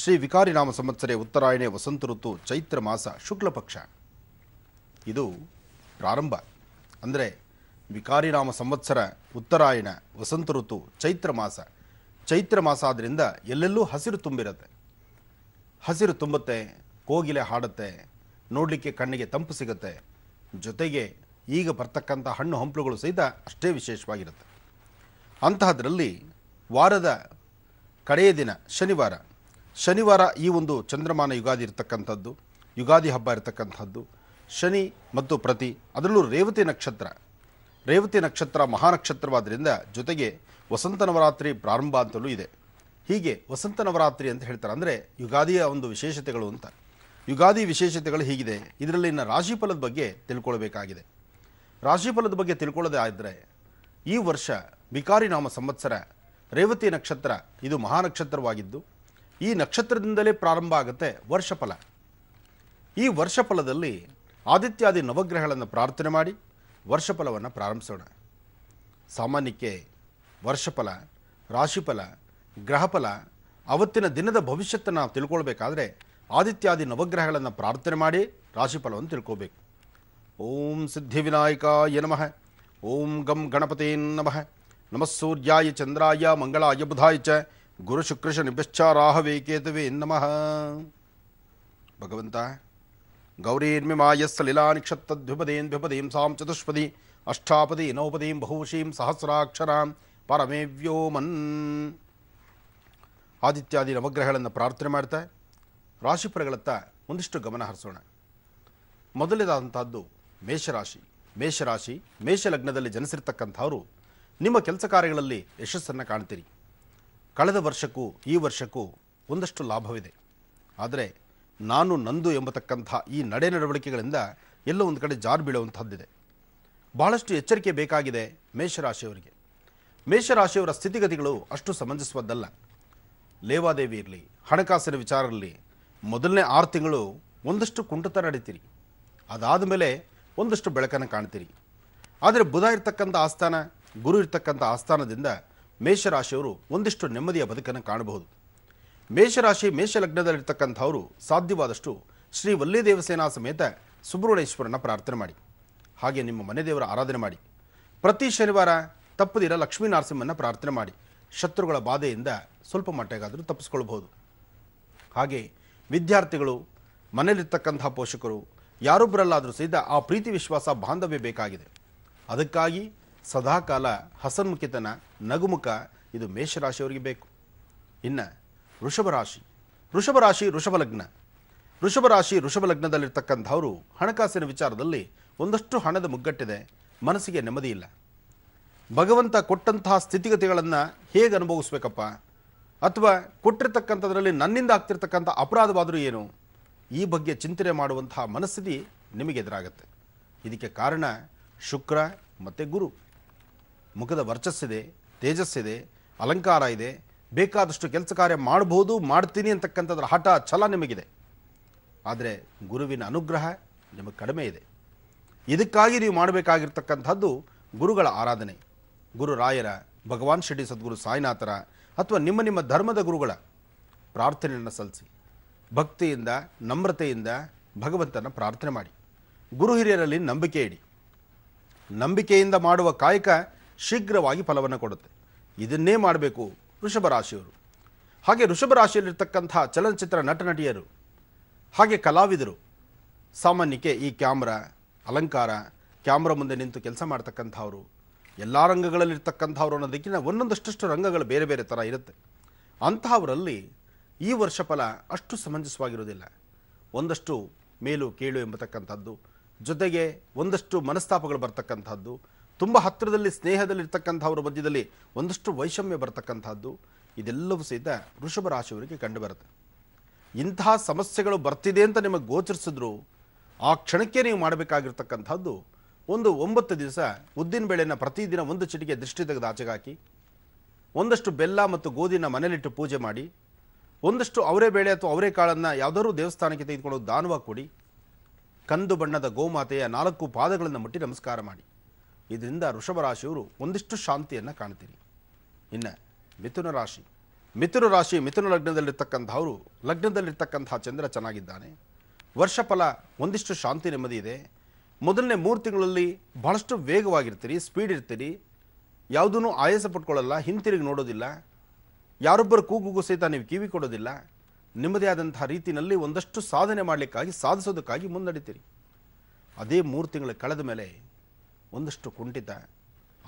ಶ್ರೀ ವಿಕಾರಿನಾಮ ಸಂವತ್ಸರೆ ಉತ್ತರಾಯಣೆ ವಸಂತ ಋತು ಚೈತ್ರ ಮಾಸ ಶುಕ್ಲಪಕ್ಷ ಇದು ಪ್ರಾರಂಭ ಅಂದರೆ ವಿಕಾರಿನಾಮ ಸಂವತ್ಸರ ಉತ್ತರಾಯಣ ವಸಂತ ಋತು ಚೈತ್ರ ಮಾಸ ಚೈತ್ರ ಮಾಸ ಆದ್ದರಿಂದ ಎಲ್ಲೆಲ್ಲೂ ಹಸಿರು ತುಂಬಿರುತ್ತೆ ಹಸಿರು ತುಂಬುತ್ತೆ ಕೋಗಿಲೆ ಹಾಡುತ್ತೆ ನೋಡಲಿಕ್ಕೆ ಕಣ್ಣಿಗೆ ತಂಪು ಸಿಗುತ್ತೆ ಜೊತೆಗೆ ಈಗ ಬರ್ತಕ್ಕಂಥ ಹಣ್ಣು ಹಂಪಲುಗಳು ಸಹಿತ ಅಷ್ಟೇ ವಿಶೇಷವಾಗಿರುತ್ತೆ ಅಂತಹದ್ರಲ್ಲಿ ವಾರದ ಕಡೆಯ ದಿನ ಶನಿವಾರ ಶನಿವಾರ ಈ ಒಂದು ಚಂದ್ರಮಾನ ಯುಗಾದಿ ಇರತಕ್ಕಂಥದ್ದು ಯುಗಾದಿ ಹಬ್ಬ ಇರತಕ್ಕಂಥದ್ದು ಶನಿ ಮತ್ತು ಪ್ರತಿ ಅದರಲ್ಲೂ ರೇವತಿ ನಕ್ಷತ್ರ ರೇವತಿ ನಕ್ಷತ್ರ ಮಹಾನಕ್ಷತ್ರವಾದ್ದರಿಂದ ಜೊತೆಗೆ ವಸಂತ ನವರಾತ್ರಿ ಪ್ರಾರಂಭ ಅಂತಲೂ ಇದೆ ಹೀಗೆ ವಸಂತ ನವರಾತ್ರಿ ಅಂತ ಹೇಳ್ತಾರೆ ಅಂದರೆ ಯುಗಾದಿಯ ಒಂದು ವಿಶೇಷತೆಗಳು ಅಂತ ಯುಗಾದಿ ವಿಶೇಷತೆಗಳು ಹೀಗಿದೆ ಇದರಲ್ಲಿನ ಫಲದ ಬಗ್ಗೆ ತಿಳ್ಕೊಳ್ಬೇಕಾಗಿದೆ ರಾಶಿಫಲದ ಬಗ್ಗೆ ತಿಳ್ಕೊಳ್ಳೋದೇ ಆದರೆ ಈ ವರ್ಷ ಬಿಕಾರಿ ನಾಮ ಸಂವತ್ಸರ ರೇವತಿ ನಕ್ಷತ್ರ ಇದು ಮಹಾನಕ್ಷತ್ರವಾಗಿದ್ದು ಈ ನಕ್ಷತ್ರದಿಂದಲೇ ಪ್ರಾರಂಭ ಆಗುತ್ತೆ ವರ್ಷಫಲ ಈ ವರ್ಷಫಲದಲ್ಲಿ ಆದಿತ್ಯಾದಿ ನವಗ್ರಹಗಳನ್ನು ಪ್ರಾರ್ಥನೆ ಮಾಡಿ ವರ್ಷಫಲವನ್ನು ಪ್ರಾರಂಭಿಸೋಣ ಸಾಮಾನ್ಯಕ್ಕೆ ವರ್ಷಫಲ ರಾಶಿಫಲ ಗ್ರಹಫಲ ಅವತ್ತಿನ ದಿನದ ಭವಿಷ್ಯತನ್ನು ನಾವು ತಿಳ್ಕೊಳ್ಬೇಕಾದ್ರೆ ಆದಿತ್ಯಾದಿ ನವಗ್ರಹಗಳನ್ನು ಪ್ರಾರ್ಥನೆ ಮಾಡಿ ರಾಶಿಫಲವನ್ನು ತಿಳ್ಕೋಬೇಕು ಓಂ ಸಿದ್ಧಿವಿನಾಯಕ ನಮಃ ಓಂ ಗಂ ಗಣಪತಿ ನಮಃ ನಮಃ ಸೂರ್ಯಾಯ ಚಂದ್ರಾಯ ಮಂಗಳಾಯ ಬುಧಾಯ ಚ ಗುರು ವೇಕೇತವೇ ನಮಃ ಭಗವಂತ ಲೀಲಾ ದ್ವಿಪದೇನ್ ದ್ವಿಪದೀಂ ಸಾಂ ಚತುಷ್ಪದಿ ಅಷ್ಟಾಪದಿ ನೌಪದೀಂ ಬಹುಶೀಂ ಸಹಸ್ರಾಕ್ಷರಾಂ ಪರಮೇವ್ಯೋಮನ್ ಆದಿತ್ಯಾದಿ ನವಗ್ರಹಗಳನ್ನು ಪ್ರಾರ್ಥನೆ ಮಾಡ್ತಾ ರಾಶಿಫಲಗಳತ್ತ ಒಂದಿಷ್ಟು ಗಮನ ಹರಿಸೋಣ ಮೊದಲನೇದಾದಂಥದ್ದು ಮೇಷರಾಶಿ ಮೇಷರಾಶಿ ಮೇಷಲಗ್ನದಲ್ಲಿ ಜನಿಸಿರ್ತಕ್ಕಂಥವರು ನಿಮ್ಮ ಕೆಲಸ ಕಾರ್ಯಗಳಲ್ಲಿ ಯಶಸ್ಸನ್ನು ಕಾಣ್ತೀರಿ ಕಳೆದ ವರ್ಷಕ್ಕೂ ಈ ವರ್ಷಕ್ಕೂ ಒಂದಷ್ಟು ಲಾಭವಿದೆ ಆದರೆ ನಾನು ನಂದು ಎಂಬತಕ್ಕಂಥ ಈ ನಡೆ ನಡವಳಿಕೆಗಳಿಂದ ಎಲ್ಲೋ ಒಂದು ಕಡೆ ಜಾರು ಬೀಳುವಂಥದ್ದಿದೆ ಬಹಳಷ್ಟು ಎಚ್ಚರಿಕೆ ಬೇಕಾಗಿದೆ ಮೇಷರಾಶಿಯವರಿಗೆ ಮೇಷರಾಶಿಯವರ ಸ್ಥಿತಿಗತಿಗಳು ಅಷ್ಟು ಸಮಂಜಸವಾದ್ದಲ್ಲ ಲೇವಾದೇವಿ ಇರಲಿ ಹಣಕಾಸಿನ ವಿಚಾರ ಇರಲಿ ಮೊದಲನೇ ಆರು ತಿಂಗಳು ಒಂದಷ್ಟು ಕುಂಠತ ನಡೀತೀರಿ ಅದಾದ ಮೇಲೆ ಒಂದಷ್ಟು ಬೆಳಕನ್ನು ಕಾಣ್ತೀರಿ ಆದರೆ ಬುಧ ಇರ್ತಕ್ಕಂಥ ಆಸ್ಥಾನ ಗುರು ಇರ್ತಕ್ಕಂಥ ಆಸ್ಥಾನದಿಂದ ಮೇಷರಾಶಿಯವರು ಒಂದಿಷ್ಟು ನೆಮ್ಮದಿಯ ಬದುಕನ್ನು ಕಾಣಬಹುದು ಮೇಷರಾಶಿ ಮೇಷಲಗ್ನದಲ್ಲಿರ್ತಕ್ಕಂಥವರು ಸಾಧ್ಯವಾದಷ್ಟು ಶ್ರೀ ವಲ್ಲೇ ದೇವಸೇನಾ ಸಮೇತ ಸುಬ್ರಹ್ಮಣ್ಯೇಶ್ವರನ ಪ್ರಾರ್ಥನೆ ಮಾಡಿ ಹಾಗೆ ನಿಮ್ಮ ಮನೆ ದೇವರ ಆರಾಧನೆ ಮಾಡಿ ಪ್ರತಿ ಶನಿವಾರ ತಪ್ಪದಿರ ಲಕ್ಷ್ಮೀನಾರಸಿಂಹನ ಪ್ರಾರ್ಥನೆ ಮಾಡಿ ಶತ್ರುಗಳ ಬಾಧೆಯಿಂದ ಸ್ವಲ್ಪ ಮಟ್ಟಿಗಾದರೂ ತಪ್ಪಿಸ್ಕೊಳ್ಬಹುದು ಹಾಗೆ ವಿದ್ಯಾರ್ಥಿಗಳು ಮನೆಯಲ್ಲಿರ್ತಕ್ಕಂಥ ಪೋಷಕರು ಯಾರೊಬ್ಬರಲ್ಲಾದರೂ ಸಹಿತ ಆ ಪ್ರೀತಿ ವಿಶ್ವಾಸ ಬಾಂಧವ್ಯ ಬೇಕಾಗಿದೆ ಅದಕ್ಕಾಗಿ ಸದಾಕಾಲ ಹಸನ್ಮುಖಿತನ ನಗುಮುಖ ಇದು ಮೇಷರಾಶಿಯವರಿಗೆ ಬೇಕು ಇನ್ನು ಋಷಭ ರಾಶಿ ಋಷಭ ರಾಶಿ ವೃಷಭ ಲಗ್ನ ವೃಷಭ ರಾಶಿ ವೃಷಭ ಲಗ್ನದಲ್ಲಿರ್ತಕ್ಕಂಥವರು ಹಣಕಾಸಿನ ವಿಚಾರದಲ್ಲಿ ಒಂದಷ್ಟು ಹಣದ ಮುಗ್ಗಟ್ಟಿದೆ ಮನಸ್ಸಿಗೆ ನೆಮ್ಮದಿ ಇಲ್ಲ ಭಗವಂತ ಕೊಟ್ಟಂತಹ ಸ್ಥಿತಿಗತಿಗಳನ್ನು ಹೇಗೆ ಅನುಭವಿಸ್ಬೇಕಪ್ಪ ಅಥವಾ ಕೊಟ್ಟಿರ್ತಕ್ಕಂಥದ್ರಲ್ಲಿ ನನ್ನಿಂದ ಆಗ್ತಿರ್ತಕ್ಕಂಥ ಅಪರಾಧವಾದರೂ ಏನು ಈ ಬಗ್ಗೆ ಚಿಂತನೆ ಮಾಡುವಂತಹ ಮನಸ್ಥಿತಿ ನಿಮಗೆ ಎದುರಾಗುತ್ತೆ ಇದಕ್ಕೆ ಕಾರಣ ಶುಕ್ರ ಮತ್ತು ಗುರು ಮುಖದ ವರ್ಚಸ್ಸಿದೆ ತೇಜಸ್ಸಿದೆ ಅಲಂಕಾರ ಇದೆ ಬೇಕಾದಷ್ಟು ಕೆಲಸ ಕಾರ್ಯ ಮಾಡ್ಬೋದು ಮಾಡ್ತೀನಿ ಅಂತಕ್ಕಂಥದ್ರ ಹಠ ಛಲ ನಿಮಗಿದೆ ಆದರೆ ಗುರುವಿನ ಅನುಗ್ರಹ ನಿಮಗೆ ಕಡಿಮೆ ಇದೆ ಇದಕ್ಕಾಗಿ ನೀವು ಮಾಡಬೇಕಾಗಿರ್ತಕ್ಕಂಥದ್ದು ಗುರುಗಳ ಆರಾಧನೆ ಗುರು ರಾಯರ ಭಗವಾನ್ ಶೆಡ್ಡಿ ಸದ್ಗುರು ಸಾಯಿನಾಥರ ಅಥವಾ ನಿಮ್ಮ ನಿಮ್ಮ ಧರ್ಮದ ಗುರುಗಳ ಪ್ರಾರ್ಥನೆಯನ್ನು ಸಲ್ಲಿಸಿ ಭಕ್ತಿಯಿಂದ ನಮ್ರತೆಯಿಂದ ಭಗವಂತನ ಪ್ರಾರ್ಥನೆ ಮಾಡಿ ಗುರು ಹಿರಿಯರಲ್ಲಿ ನಂಬಿಕೆ ಇಡಿ ನಂಬಿಕೆಯಿಂದ ಮಾಡುವ ಕಾಯಕ ಶೀಘ್ರವಾಗಿ ಫಲವನ್ನು ಕೊಡುತ್ತೆ ಇದನ್ನೇ ಮಾಡಬೇಕು ಋಷಭ ರಾಶಿಯವರು ಹಾಗೆ ವೃಷಭ ರಾಶಿಯಲ್ಲಿರ್ತಕ್ಕಂಥ ಚಲನಚಿತ್ರ ನಟ ನಟಿಯರು ಹಾಗೆ ಕಲಾವಿದರು ಸಾಮಾನ್ಯಕ್ಕೆ ಈ ಕ್ಯಾಮ್ರಾ ಅಲಂಕಾರ ಕ್ಯಾಮ್ರಾ ಮುಂದೆ ನಿಂತು ಕೆಲಸ ಮಾಡ್ತಕ್ಕಂಥವ್ರು ಎಲ್ಲ ರಂಗಗಳಲ್ಲಿರ್ತಕ್ಕಂಥವ್ರು ಅನ್ನೋದಕ್ಕಿಂತ ಒಂದೊಂದಷ್ಟು ರಂಗಗಳು ಬೇರೆ ಬೇರೆ ಥರ ಇರುತ್ತೆ ಅಂತಹವರಲ್ಲಿ ಈ ವರ್ಷ ಫಲ ಅಷ್ಟು ಸಮಂಜಸವಾಗಿರೋದಿಲ್ಲ ಒಂದಷ್ಟು ಮೇಲು ಕೇಳು ಎಂಬತಕ್ಕಂಥದ್ದು ಜೊತೆಗೆ ಒಂದಷ್ಟು ಮನಸ್ತಾಪಗಳು ಬರ್ತಕ್ಕಂಥದ್ದು ತುಂಬ ಹತ್ತಿರದಲ್ಲಿ ಸ್ನೇಹದಲ್ಲಿರ್ತಕ್ಕಂಥವ್ರ ಮಧ್ಯದಲ್ಲಿ ಒಂದಷ್ಟು ವೈಷಮ್ಯ ಬರ್ತಕ್ಕಂಥದ್ದು ಇದೆಲ್ಲವೂ ಸಹಿತ ವೃಷಭ ರಾಶಿಯವರಿಗೆ ಕಂಡುಬರುತ್ತೆ ಇಂತಹ ಸಮಸ್ಯೆಗಳು ಬರ್ತಿದೆ ಅಂತ ನಿಮಗೆ ಗೋಚರಿಸಿದ್ರು ಆ ಕ್ಷಣಕ್ಕೆ ನೀವು ಮಾಡಬೇಕಾಗಿರ್ತಕ್ಕಂಥದ್ದು ಒಂದು ಒಂಬತ್ತು ದಿವಸ ಉದ್ದಿನ ಬೆಳೆಯನ್ನು ಪ್ರತಿದಿನ ಒಂದು ಚಿಟಿಗೆ ದೃಷ್ಟಿ ತೆಗೆದು ಆಚೆಗಾಕಿ ಒಂದಷ್ಟು ಬೆಲ್ಲ ಮತ್ತು ಗೋಧಿನ ಮನೇಲಿಟ್ಟು ಪೂಜೆ ಮಾಡಿ ಒಂದಷ್ಟು ಅವರೇ ಬೇಳೆ ಅಥವಾ ಅವರೇ ಕಾಳನ್ನು ಯಾವುದಾದ್ರೂ ದೇವಸ್ಥಾನಕ್ಕೆ ತೆಗೆದುಕೊಳ್ಳೋದು ದಾನವಾಗಿ ಕೊಡಿ ಕಂದು ಬಣ್ಣದ ಗೋಮಾತೆಯ ನಾಲ್ಕು ಪಾದಗಳನ್ನು ಮುಟ್ಟಿ ನಮಸ್ಕಾರ ಮಾಡಿ ಇದರಿಂದ ಋಷಭ ರಾಶಿಯವರು ಒಂದಿಷ್ಟು ಶಾಂತಿಯನ್ನು ಕಾಣ್ತೀರಿ ಇನ್ನು ಮಿಥುನ ರಾಶಿ ಮಿಥುನ ರಾಶಿ ಮಿಥುನ ಲಗ್ನದಲ್ಲಿರ್ತಕ್ಕಂಥವರು ಲಗ್ನದಲ್ಲಿರ್ತಕ್ಕಂಥ ಚಂದ್ರ ಚೆನ್ನಾಗಿದ್ದಾನೆ ವರ್ಷ ಫಲ ಒಂದಿಷ್ಟು ಶಾಂತಿ ನೆಮ್ಮದಿ ಇದೆ ಮೊದಲನೇ ಮೂರು ತಿಂಗಳಲ್ಲಿ ಬಹಳಷ್ಟು ವೇಗವಾಗಿರ್ತೀರಿ ಸ್ಪೀಡ್ ಇರ್ತೀರಿ ಯಾವುದೂ ಆಯಾಸ ಪಟ್ಕೊಳ್ಳಲ್ಲ ಹಿಂತಿರುಗಿ ನೋಡೋದಿಲ್ಲ ಯಾರೊಬ್ಬರು ಕೂಗುಗೂ ಸಹಿತ ನೀವು ಕಿವಿ ಕೊಡೋದಿಲ್ಲ ನಿಮ್ಮದೇ ಆದಂತಹ ರೀತಿಯಲ್ಲಿ ಒಂದಷ್ಟು ಸಾಧನೆ ಮಾಡಲಿಕ್ಕಾಗಿ ಸಾಧಿಸೋದಕ್ಕಾಗಿ ಮುನ್ನಡೀತೀರಿ ಅದೇ ಮೂರು ತಿಂಗಳು ಕಳೆದ ಮೇಲೆ ಒಂದಷ್ಟು ಕುಂಠಿತ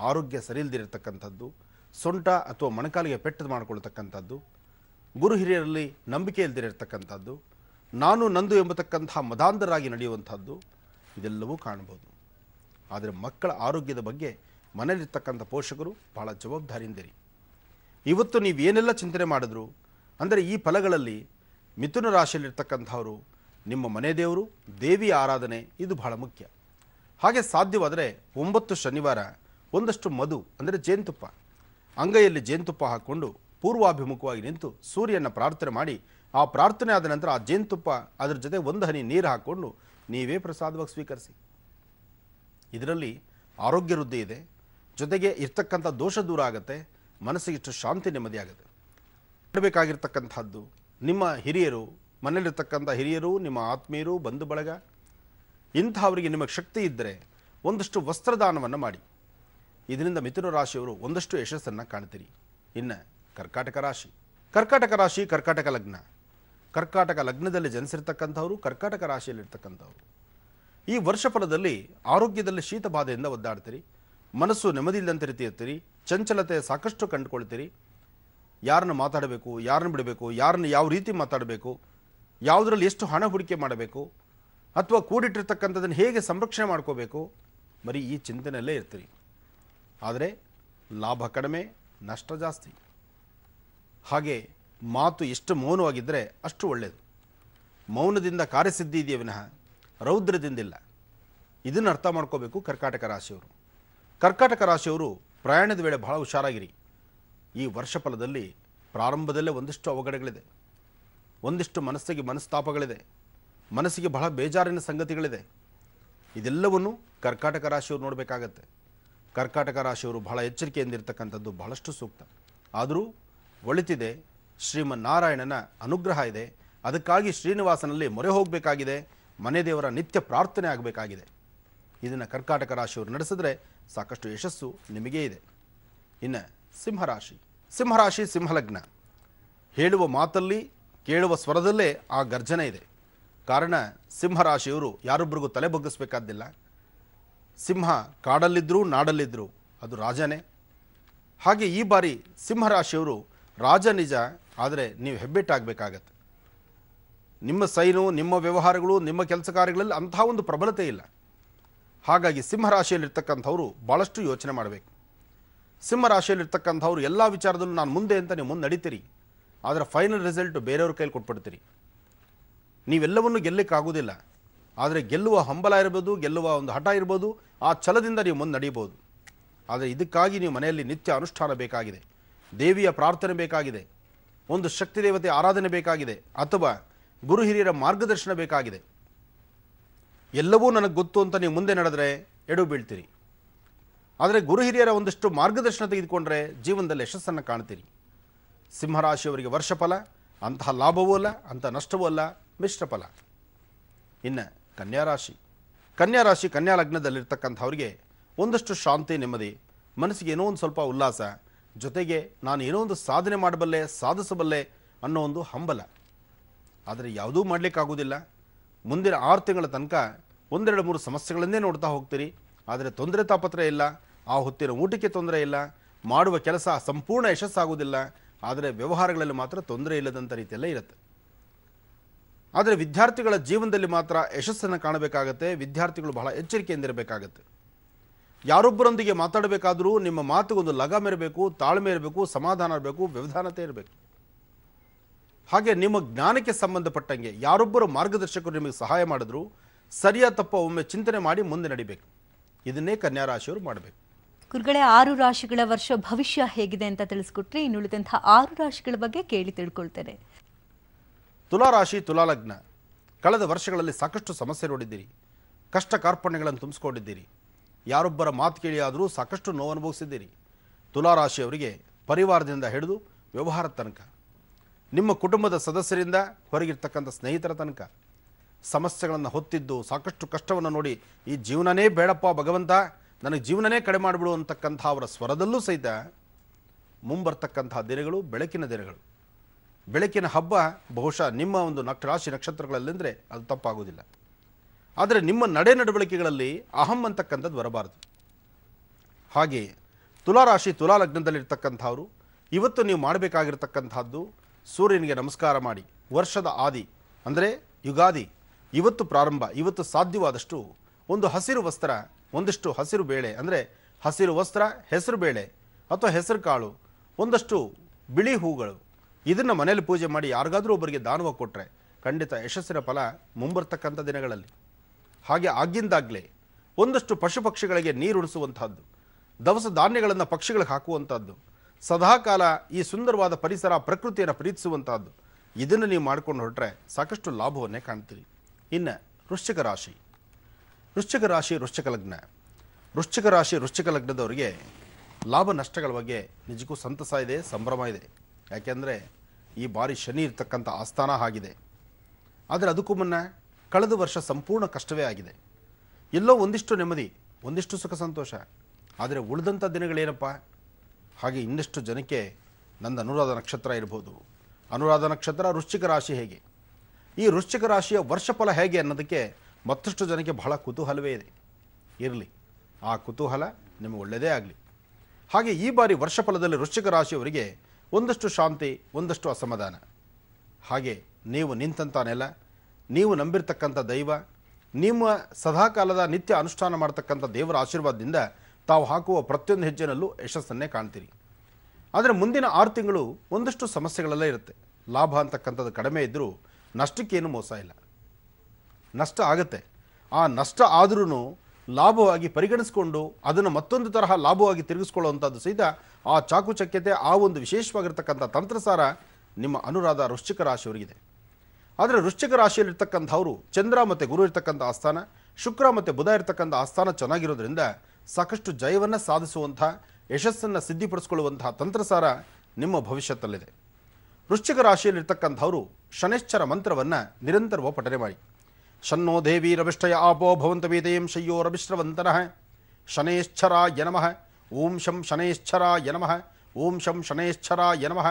ಆರೋಗ್ಯ ಸರಿ ಇಲ್ಲದಿರತಕ್ಕಂಥದ್ದು ಸೊಂಟ ಅಥವಾ ಮೊಣಕಾಲಿಗೆ ಪೆಟ್ಟದು ಮಾಡಿಕೊಳ್ತಕ್ಕಂಥದ್ದು ಗುರು ಹಿರಿಯರಲ್ಲಿ ನಂಬಿಕೆ ಇಲ್ಲದಿರತಕ್ಕಂಥದ್ದು ನಾನು ನಂದು ಎಂಬತಕ್ಕಂತಹ ಮದಾಂಧರಾಗಿ ನಡೆಯುವಂಥದ್ದು ಇದೆಲ್ಲವೂ ಕಾಣಬಹುದು ಆದರೆ ಮಕ್ಕಳ ಆರೋಗ್ಯದ ಬಗ್ಗೆ ಮನೆಯಲ್ಲಿರ್ತಕ್ಕಂಥ ಪೋಷಕರು ಭಾಳ ಜವಾಬ್ದಾರಿಯಿಂದಿರಿ ಇವತ್ತು ನೀವು ಏನೆಲ್ಲ ಚಿಂತನೆ ಮಾಡಿದ್ರು ಅಂದರೆ ಈ ಫಲಗಳಲ್ಲಿ ಮಿಥುನ ರಾಶಿಯಲ್ಲಿರ್ತಕ್ಕಂಥವರು ನಿಮ್ಮ ಮನೆ ದೇವರು ದೇವಿ ಆರಾಧನೆ ಇದು ಬಹಳ ಮುಖ್ಯ ಹಾಗೆ ಸಾಧ್ಯವಾದರೆ ಒಂಬತ್ತು ಶನಿವಾರ ಒಂದಷ್ಟು ಮಧು ಅಂದರೆ ಜೇನುತುಪ್ಪ ಅಂಗೈಯಲ್ಲಿ ಜೇನುತುಪ್ಪ ಹಾಕ್ಕೊಂಡು ಪೂರ್ವಾಭಿಮುಖವಾಗಿ ನಿಂತು ಸೂರ್ಯನ ಪ್ರಾರ್ಥನೆ ಮಾಡಿ ಆ ಪ್ರಾರ್ಥನೆ ಆದ ನಂತರ ಆ ಜೇನುತುಪ್ಪ ಅದರ ಜೊತೆ ಒಂದು ಹನಿ ನೀರು ಹಾಕ್ಕೊಂಡು ನೀವೇ ಪ್ರಸಾದವಾಗಿ ಸ್ವೀಕರಿಸಿ ಇದರಲ್ಲಿ ಆರೋಗ್ಯ ವೃದ್ಧಿ ಇದೆ ಜೊತೆಗೆ ಇರ್ತಕ್ಕಂಥ ದೋಷ ದೂರ ಆಗುತ್ತೆ ಮನಸ್ಸಿಗೆ ಇಷ್ಟು ಶಾಂತಿ ನೆಮ್ಮದಿ ಆಗುತ್ತೆ ಮಾಡಬೇಕಾಗಿರ್ತಕ್ಕಂಥದ್ದು ನಿಮ್ಮ ಹಿರಿಯರು ಮನೆಯಲ್ಲಿರ್ತಕ್ಕಂಥ ಹಿರಿಯರು ನಿಮ್ಮ ಆತ್ಮೀಯರು ಬಂಧು ಬಳಗ ಇಂಥವರಿಗೆ ನಿಮಗೆ ಶಕ್ತಿ ಇದ್ದರೆ ಒಂದಷ್ಟು ವಸ್ತ್ರದಾನವನ್ನು ಮಾಡಿ ಇದರಿಂದ ಮಿಥುನ ರಾಶಿಯವರು ಒಂದಷ್ಟು ಯಶಸ್ಸನ್ನು ಕಾಣ್ತೀರಿ ಇನ್ನು ಕರ್ಕಾಟಕ ರಾಶಿ ಕರ್ಕಾಟಕ ರಾಶಿ ಕರ್ಕಾಟಕ ಲಗ್ನ ಕರ್ಕಾಟಕ ಲಗ್ನದಲ್ಲಿ ಜನಿಸಿರ್ತಕ್ಕಂಥವ್ರು ಕರ್ಕಾಟಕ ರಾಶಿಯಲ್ಲಿರ್ತಕ್ಕಂಥವ್ರು ಈ ವರ್ಷ ಫಲದಲ್ಲಿ ಆರೋಗ್ಯದಲ್ಲಿ ಶೀತ ಬಾಧೆಯಿಂದ ಒದ್ದಾಡ್ತೀರಿ ಮನಸ್ಸು ರೀತಿಯತ್ತೀರಿ ಚಂಚಲತೆ ಸಾಕಷ್ಟು ಕಂಡುಕೊಳ್ತೀರಿ ಯಾರನ್ನು ಮಾತಾಡಬೇಕು ಯಾರನ್ನು ಬಿಡಬೇಕು ಯಾರನ್ನು ಯಾವ ರೀತಿ ಮಾತಾಡಬೇಕು ಯಾವುದರಲ್ಲಿ ಎಷ್ಟು ಹಣ ಹೂಡಿಕೆ ಮಾಡಬೇಕು ಅಥವಾ ಕೂಡಿಟ್ಟಿರ್ತಕ್ಕಂಥದ್ದನ್ನು ಹೇಗೆ ಸಂರಕ್ಷಣೆ ಮಾಡ್ಕೋಬೇಕು ಬರೀ ಈ ಚಿಂತನೆಯಲ್ಲೇ ಇರ್ತೀರಿ ಆದರೆ ಲಾಭ ಕಡಿಮೆ ನಷ್ಟ ಜಾಸ್ತಿ ಹಾಗೆ ಮಾತು ಎಷ್ಟು ಮೌನವಾಗಿದ್ದರೆ ಅಷ್ಟು ಒಳ್ಳೆಯದು ಮೌನದಿಂದ ಕಾರ್ಯಸಿದ್ಧಿ ಇದೆಯ ವಿನಃ ರೌದ್ರದಿಂದಿಲ್ಲ ಇದನ್ನು ಅರ್ಥ ಮಾಡ್ಕೋಬೇಕು ಕರ್ಕಾಟಕ ರಾಶಿಯವರು ಕರ್ಕಾಟಕ ರಾಶಿಯವರು ಪ್ರಯಾಣದ ವೇಳೆ ಬಹಳ ಹುಷಾರಾಗಿರಿ ಈ ವರ್ಷ ಫಲದಲ್ಲಿ ಪ್ರಾರಂಭದಲ್ಲೇ ಒಂದಿಷ್ಟು ಅವಘಡಗಳಿದೆ ಒಂದಿಷ್ಟು ಮನಸ್ಸಿಗೆ ಮನಸ್ತಾಪಗಳಿದೆ ಮನಸ್ಸಿಗೆ ಬಹಳ ಬೇಜಾರಿನ ಸಂಗತಿಗಳಿದೆ ಇದೆಲ್ಲವನ್ನು ಕರ್ಕಾಟಕ ರಾಶಿಯವರು ನೋಡಬೇಕಾಗತ್ತೆ ಕರ್ಕಾಟಕ ರಾಶಿಯವರು ಬಹಳ ಎಚ್ಚರಿಕೆಯಿಂದಿರ್ತಕ್ಕಂಥದ್ದು ಬಹಳಷ್ಟು ಸೂಕ್ತ ಆದರೂ ಒಳಿತಿದೆ ಶ್ರೀಮನ್ನಾರಾಯಣನ ಅನುಗ್ರಹ ಇದೆ ಅದಕ್ಕಾಗಿ ಶ್ರೀನಿವಾಸನಲ್ಲಿ ಮೊರೆ ಹೋಗಬೇಕಾಗಿದೆ ಮನೆ ದೇವರ ನಿತ್ಯ ಪ್ರಾರ್ಥನೆ ಆಗಬೇಕಾಗಿದೆ ಇದನ್ನು ಕರ್ಕಾಟಕ ರಾಶಿಯವರು ನಡೆಸಿದ್ರೆ ಸಾಕಷ್ಟು ಯಶಸ್ಸು ನಿಮಗೇ ಇದೆ ಇನ್ನು ಸಿಂಹರಾಶಿ ಸಿಂಹರಾಶಿ ಸಿಂಹಲಗ್ನ ಹೇಳುವ ಮಾತಲ್ಲಿ ಕೇಳುವ ಸ್ವರದಲ್ಲೇ ಆ ಗರ್ಜನೆ ಇದೆ ಕಾರಣ ಸಿಂಹರಾಶಿಯವರು ಯಾರೊಬ್ಬರಿಗೂ ತಲೆ ಬಗ್ಗಿಸ್ಬೇಕಾದ್ದಿಲ್ಲ ಸಿಂಹ ಕಾಡಲ್ಲಿದ್ದರೂ ನಾಡಲ್ಲಿದ್ದರೂ ಅದು ರಾಜನೇ ಹಾಗೆ ಈ ಬಾರಿ ಸಿಂಹರಾಶಿಯವರು ರಾಜ ನಿಜ ಆದರೆ ನೀವು ಹೆಬ್ಬೆಟ್ಟಾಗಬೇಕಾಗತ್ತೆ ನಿಮ್ಮ ಸೈನು ನಿಮ್ಮ ವ್ಯವಹಾರಗಳು ನಿಮ್ಮ ಕೆಲಸ ಕಾರ್ಯಗಳಲ್ಲಿ ಅಂಥ ಒಂದು ಪ್ರಬಲತೆ ಇಲ್ಲ ಹಾಗಾಗಿ ಸಿಂಹರಾಶಿಯಲ್ಲಿರ್ತಕ್ಕಂಥವ್ರು ಭಾಳಷ್ಟು ಯೋಚನೆ ಮಾಡಬೇಕು ಸಿಂಹರಾಶಿಯಲ್ಲಿರ್ತಕ್ಕಂಥವ್ರು ಎಲ್ಲ ವಿಚಾರದಲ್ಲೂ ನಾನು ಮುಂದೆ ಅಂತ ನೀವು ಮುಂದೆ ನಡೀತೀರಿ ಆದರೆ ಫೈನಲ್ ರಿಸಲ್ಟ್ ಬೇರೆಯವ್ರ ಕೈಲಿ ಕೊಟ್ಬಿಡ್ತೀರಿ ನೀವೆಲ್ಲವನ್ನೂ ಗೆಲ್ಲಕ್ಕಾಗುವುದಿಲ್ಲ ಆದರೆ ಗೆಲ್ಲುವ ಹಂಬಲ ಇರ್ಬೋದು ಗೆಲ್ಲುವ ಒಂದು ಹಠ ಇರ್ಬೋದು ಆ ಛಲದಿಂದ ನೀವು ಮುಂದೆ ನಡೆಯಬಹುದು ಆದರೆ ಇದಕ್ಕಾಗಿ ನೀವು ಮನೆಯಲ್ಲಿ ನಿತ್ಯ ಅನುಷ್ಠಾನ ಬೇಕಾಗಿದೆ ದೇವಿಯ ಪ್ರಾರ್ಥನೆ ಬೇಕಾಗಿದೆ ಒಂದು ಶಕ್ತಿ ದೇವತೆ ಆರಾಧನೆ ಬೇಕಾಗಿದೆ ಅಥವಾ ಗುರು ಹಿರಿಯರ ಮಾರ್ಗದರ್ಶನ ಬೇಕಾಗಿದೆ ಎಲ್ಲವೂ ನನಗೆ ಗೊತ್ತು ಅಂತ ನೀವು ಮುಂದೆ ನಡೆದರೆ ಎಡು ಬೀಳ್ತೀರಿ ಆದರೆ ಗುರು ಹಿರಿಯರ ಒಂದಷ್ಟು ಮಾರ್ಗದರ್ಶನ ತೆಗೆದುಕೊಂಡ್ರೆ ಜೀವನದಲ್ಲಿ ಯಶಸ್ಸನ್ನು ಕಾಣ್ತೀರಿ ಸಿಂಹರಾಶಿಯವರಿಗೆ ವರ್ಷಫಲ ಅಂತಹ ಲಾಭವೂ ಅಲ್ಲ ಅಂತಹ ನಷ್ಟವೂ ಅಲ್ಲ ಮಿಶ್ರ ಫಲ ಇನ್ನು ಕನ್ಯಾರಾಶಿ ಕನ್ಯಾರಾಶಿ ಕನ್ಯಾ ಲಗ್ನದಲ್ಲಿರ್ತಕ್ಕಂಥವ್ರಿಗೆ ಒಂದಷ್ಟು ಶಾಂತಿ ನೆಮ್ಮದಿ ಮನಸ್ಸಿಗೆ ಏನೋ ಒಂದು ಸ್ವಲ್ಪ ಉಲ್ಲಾಸ ಜೊತೆಗೆ ನಾನು ಏನೋ ಒಂದು ಸಾಧನೆ ಮಾಡಬಲ್ಲೆ ಸಾಧಿಸಬಲ್ಲೆ ಅನ್ನೋ ಒಂದು ಹಂಬಲ ಆದರೆ ಯಾವುದೂ ಮಾಡಲಿಕ್ಕಾಗೋದಿಲ್ಲ ಮುಂದಿನ ಆರು ತಿಂಗಳ ತನಕ ಒಂದೆರಡು ಮೂರು ಸಮಸ್ಯೆಗಳನ್ನೇ ನೋಡ್ತಾ ಹೋಗ್ತೀರಿ ಆದರೆ ತೊಂದರೆ ತಾಪತ್ರ ಇಲ್ಲ ಆ ಹೊತ್ತಿನ ಊಟಕ್ಕೆ ತೊಂದರೆ ಇಲ್ಲ ಮಾಡುವ ಕೆಲಸ ಸಂಪೂರ್ಣ ಯಶಸ್ಸಾಗುವುದಿಲ್ಲ ಆದರೆ ವ್ಯವಹಾರಗಳಲ್ಲಿ ಮಾತ್ರ ತೊಂದರೆ ಇಲ್ಲದಂಥ ರೀತಿಯಲ್ಲೇ ಇರುತ್ತೆ ಆದರೆ ವಿದ್ಯಾರ್ಥಿಗಳ ಜೀವನದಲ್ಲಿ ಮಾತ್ರ ಯಶಸ್ಸನ್ನು ಕಾಣಬೇಕಾಗತ್ತೆ ವಿದ್ಯಾರ್ಥಿಗಳು ಬಹಳ ಎಚ್ಚರಿಕೆಯಿಂದ ಇರಬೇಕಾಗತ್ತೆ ಯಾರೊಬ್ಬರೊಂದಿಗೆ ಮಾತಾಡಬೇಕಾದರೂ ನಿಮ್ಮ ಲಗಾಮ ಇರಬೇಕು ತಾಳ್ಮೆ ಇರಬೇಕು ಸಮಾಧಾನ ಇರಬೇಕು ವ್ಯವಧಾನತೆ ಇರಬೇಕು ಹಾಗೆ ನಿಮ್ಮ ಜ್ಞಾನಕ್ಕೆ ಸಂಬಂಧಪಟ್ಟಂಗೆ ಯಾರೊಬ್ಬರು ಮಾರ್ಗದರ್ಶಕರು ನಿಮಗೆ ಸಹಾಯ ಮಾಡಿದ್ರು ಸರಿಯ ತಪ್ಪ ಒಮ್ಮೆ ಚಿಂತನೆ ಮಾಡಿ ಮುಂದೆ ನಡಿಬೇಕು ಇದನ್ನೇ ಕನ್ಯಾ ರಾಶಿಯವರು ಮಾಡಬೇಕು ಗುರುಗಳೇ ಆರು ರಾಶಿಗಳ ವರ್ಷ ಭವಿಷ್ಯ ಹೇಗಿದೆ ಅಂತ ತಿಳಿಸ್ಕೊಟ್ರೆ ಇನ್ನುಳಿದಂತಹ ಆರು ರಾಶಿಗಳ ಬಗ್ಗೆ ಕೇಳಿ ತಿಳ್ಕೊಳ್ತೇನೆ ತುಲಾರಾಶಿ ತುಲಾಲಗ್ನ ಕಳೆದ ವರ್ಷಗಳಲ್ಲಿ ಸಾಕಷ್ಟು ಸಮಸ್ಯೆ ನೋಡಿದ್ದೀರಿ ಕಷ್ಟ ಕಾರ್ಪಣ್ಯಗಳನ್ನು ತುಂಬಿಸ್ಕೊಂಡಿದ್ದೀರಿ ಯಾರೊಬ್ಬರ ಮಾತು ಕೇಳಿಯಾದರೂ ಸಾಕಷ್ಟು ನೋವು ಅನುಭವಿಸಿದ್ದೀರಿ ತುಲಾರಾಶಿಯವರಿಗೆ ಪರಿವಾರದಿಂದ ಹಿಡಿದು ವ್ಯವಹಾರ ತನಕ ನಿಮ್ಮ ಕುಟುಂಬದ ಸದಸ್ಯರಿಂದ ಹೊರಗಿರ್ತಕ್ಕಂಥ ಸ್ನೇಹಿತರ ತನಕ ಸಮಸ್ಯೆಗಳನ್ನು ಹೊತ್ತಿದ್ದು ಸಾಕಷ್ಟು ಕಷ್ಟವನ್ನು ನೋಡಿ ಈ ಜೀವನನೇ ಬೇಡಪ್ಪ ಭಗವಂತ ನನಗೆ ಜೀವನನೇ ಕಡೆ ಮಾಡಿಬಿಡು ಅಂತಕ್ಕಂಥ ಅವರ ಸ್ವರದಲ್ಲೂ ಸಹಿತ ಮುಂಬರ್ತಕ್ಕಂಥ ದಿನಗಳು ಬೆಳಕಿನ ದಿನಗಳು ಬೆಳಕಿನ ಹಬ್ಬ ಬಹುಶಃ ನಿಮ್ಮ ಒಂದು ನಕ್ಷ ರಾಶಿ ಅಂದರೆ ಅದು ತಪ್ಪಾಗುವುದಿಲ್ಲ ಆದರೆ ನಿಮ್ಮ ನಡೆ ನಡವಳಿಕೆಗಳಲ್ಲಿ ಅಹಂ ಅಂತಕ್ಕಂಥದ್ದು ಬರಬಾರದು ಹಾಗೆಯೇ ತುಲಾರಾಶಿ ತುಲಾ ಇವತ್ತು ನೀವು ಮಾಡಬೇಕಾಗಿರ್ತಕ್ಕಂಥದ್ದು ಸೂರ್ಯನಿಗೆ ನಮಸ್ಕಾರ ಮಾಡಿ ವರ್ಷದ ಆದಿ ಅಂದರೆ ಯುಗಾದಿ ಇವತ್ತು ಪ್ರಾರಂಭ ಇವತ್ತು ಸಾಧ್ಯವಾದಷ್ಟು ಒಂದು ಹಸಿರು ವಸ್ತ್ರ ಒಂದಷ್ಟು ಹಸಿರು ಬೇಳೆ ಅಂದರೆ ಹಸಿರು ವಸ್ತ್ರ ಹೆಸರು ಬೇಳೆ ಅಥವಾ ಹೆಸರು ಕಾಳು ಒಂದಷ್ಟು ಬಿಳಿ ಹೂಗಳು ಇದನ್ನು ಮನೆಯಲ್ಲಿ ಪೂಜೆ ಮಾಡಿ ಯಾರಿಗಾದರೂ ಒಬ್ಬರಿಗೆ ದಾನವ ಕೊಟ್ಟರೆ ಖಂಡಿತ ಯಶಸ್ಸಿನ ಫಲ ಮುಂಬರ್ತಕ್ಕಂಥ ದಿನಗಳಲ್ಲಿ ಹಾಗೆ ಆಗಿಂದಾಗಲೇ ಒಂದಷ್ಟು ಪಶು ಪಕ್ಷಿಗಳಿಗೆ ನೀರುಣಿಸುವಂಥದ್ದು ದವಸ ಧಾನ್ಯಗಳನ್ನು ಪಕ್ಷಿಗಳಿಗೆ ಹಾಕುವಂಥದ್ದು ಸದಾಕಾಲ ಈ ಸುಂದರವಾದ ಪರಿಸರ ಪ್ರಕೃತಿಯನ್ನು ಪ್ರೀತಿಸುವಂಥದ್ದು ಇದನ್ನು ನೀವು ಮಾಡಿಕೊಂಡು ಹೊರಟ್ರೆ ಸಾಕಷ್ಟು ಲಾಭವನ್ನೇ ಕಾಣ್ತೀರಿ ಇನ್ನು ವೃಶ್ಚಿಕ ರಾಶಿ ವೃಶ್ಚಿಕ ರಾಶಿ ವೃಶ್ಚಿಕ ಲಗ್ನ ವೃಶ್ಚಿಕ ರಾಶಿ ವೃಶ್ಚಿಕ ಲಗ್ನದವರಿಗೆ ಲಾಭ ನಷ್ಟಗಳ ಬಗ್ಗೆ ನಿಜಕ್ಕೂ ಸಂತಸ ಇದೆ ಸಂಭ್ರಮ ಇದೆ ಯಾಕೆಂದರೆ ಈ ಬಾರಿ ಶನಿ ಇರ್ತಕ್ಕಂಥ ಆಸ್ಥಾನ ಆಗಿದೆ ಆದರೆ ಅದಕ್ಕೂ ಮುನ್ನ ಕಳೆದ ವರ್ಷ ಸಂಪೂರ್ಣ ಕಷ್ಟವೇ ಆಗಿದೆ ಎಲ್ಲೋ ಒಂದಿಷ್ಟು ನೆಮ್ಮದಿ ಒಂದಿಷ್ಟು ಸುಖ ಸಂತೋಷ ಆದರೆ ಉಳಿದಂಥ ದಿನಗಳೇನಪ್ಪ ಹಾಗೆ ಇನ್ನಷ್ಟು ಜನಕ್ಕೆ ನಂದು ಅನುರಾಧ ನಕ್ಷತ್ರ ಇರ್ಬೋದು ಅನುರಾಧ ನಕ್ಷತ್ರ ವೃಶ್ಚಿಕ ರಾಶಿ ಹೇಗೆ ಈ ವೃಶ್ಚಿಕ ರಾಶಿಯ ವರ್ಷಫಲ ಹೇಗೆ ಅನ್ನೋದಕ್ಕೆ ಮತ್ತಷ್ಟು ಜನಕ್ಕೆ ಬಹಳ ಕುತೂಹಲವೇ ಇದೆ ಇರಲಿ ಆ ಕುತೂಹಲ ನಿಮಗೆ ಒಳ್ಳೆಯದೇ ಆಗಲಿ ಹಾಗೆ ಈ ಬಾರಿ ವರ್ಷಫಲದಲ್ಲಿ ವೃಶ್ಚಿಕ ರಾಶಿಯವರಿಗೆ ಒಂದಷ್ಟು ಶಾಂತಿ ಒಂದಷ್ಟು ಅಸಮಾಧಾನ ಹಾಗೆ ನೀವು ನಿಂತಂಥ ನೆಲ ನೀವು ನಂಬಿರ್ತಕ್ಕಂಥ ದೈವ ನಿಮ್ಮ ಸದಾಕಾಲದ ನಿತ್ಯ ಅನುಷ್ಠಾನ ಮಾಡ್ತಕ್ಕಂಥ ದೇವರ ಆಶೀರ್ವಾದದಿಂದ ತಾವು ಹಾಕುವ ಪ್ರತಿಯೊಂದು ಹೆಜ್ಜೆನಲ್ಲೂ ಯಶಸ್ಸನ್ನೇ ಕಾಣ್ತೀರಿ ಆದರೆ ಮುಂದಿನ ಆರು ತಿಂಗಳು ಒಂದಷ್ಟು ಸಮಸ್ಯೆಗಳೆಲ್ಲ ಇರುತ್ತೆ ಲಾಭ ಅಂತಕ್ಕಂಥದ್ದು ಕಡಿಮೆ ಇದ್ದರೂ ನಷ್ಟಕ್ಕೇನು ಮೋಸ ಇಲ್ಲ ನಷ್ಟ ಆಗುತ್ತೆ ಆ ನಷ್ಟ ಆದ್ರೂ ಲಾಭವಾಗಿ ಪರಿಗಣಿಸಿಕೊಂಡು ಅದನ್ನು ಮತ್ತೊಂದು ತರಹ ಲಾಭವಾಗಿ ತಿರುಗಿಸ್ಕೊಳ್ಳುವಂಥದ್ದು ಸಹಿತ ಆ ಚಾಕುಚಕ್ಯತೆ ಆ ಒಂದು ವಿಶೇಷವಾಗಿರ್ತಕ್ಕಂಥ ತಂತ್ರಸಾರ ನಿಮ್ಮ ಅನುರಾಧ ವೃಶ್ಚಿಕ ರಾಶಿಯವರಿಗಿದೆ ಆದರೆ ವೃಶ್ಚಿಕ ರಾಶಿಯಲ್ಲಿರ್ತಕ್ಕಂಥವರು ಚಂದ್ರ ಮತ್ತು ಗುರು ಇರ್ತಕ್ಕಂಥ ಆಸ್ಥಾನ ಶುಕ್ರ ಮತ್ತು ಬುಧ ಇರ್ತಕ್ಕಂಥ ಆಸ್ಥಾನ ಚೆನ್ನಾಗಿರೋದ್ರಿಂದ ಸಾಕಷ್ಟು ಜಯವನ್ನು ಸಾಧಿಸುವಂಥ ಯಶಸ್ಸನ್ನು ಸಿದ್ಧಿಪಡಿಸಿಕೊಳ್ಳುವಂತಹ ತಂತ್ರಸಾರ ನಿಮ್ಮ ಭವಿಷ್ಯದಲ್ಲಿದೆ ವೃಶ್ಚಿಕ ರಾಶಿಯಲ್ಲಿರ್ತಕ್ಕಂಥವರು ಶನೇಶ್ಚರ ಮಂತ್ರವನ್ನು ನಿರಂತರವಾಗಿ ಪಠನೆ ಮಾಡಿ ಶನ್ನೋ ದೇವಿ ರವಿಷ್ಠಯ ಆಪೋ ವೇದಯಂ ಶಯ್ಯೋ ರವಿಶ್ರವಂತನಃ ಶನೇಶ್ಚರಾಯ ನಮಃ ಓಂ ಶಂ ಶನೇಶ್ಚರಾಯ ನಮಃ ಓಂ ಶಂ ಶನೇಶ್ಚರಾಯ ನಮಃ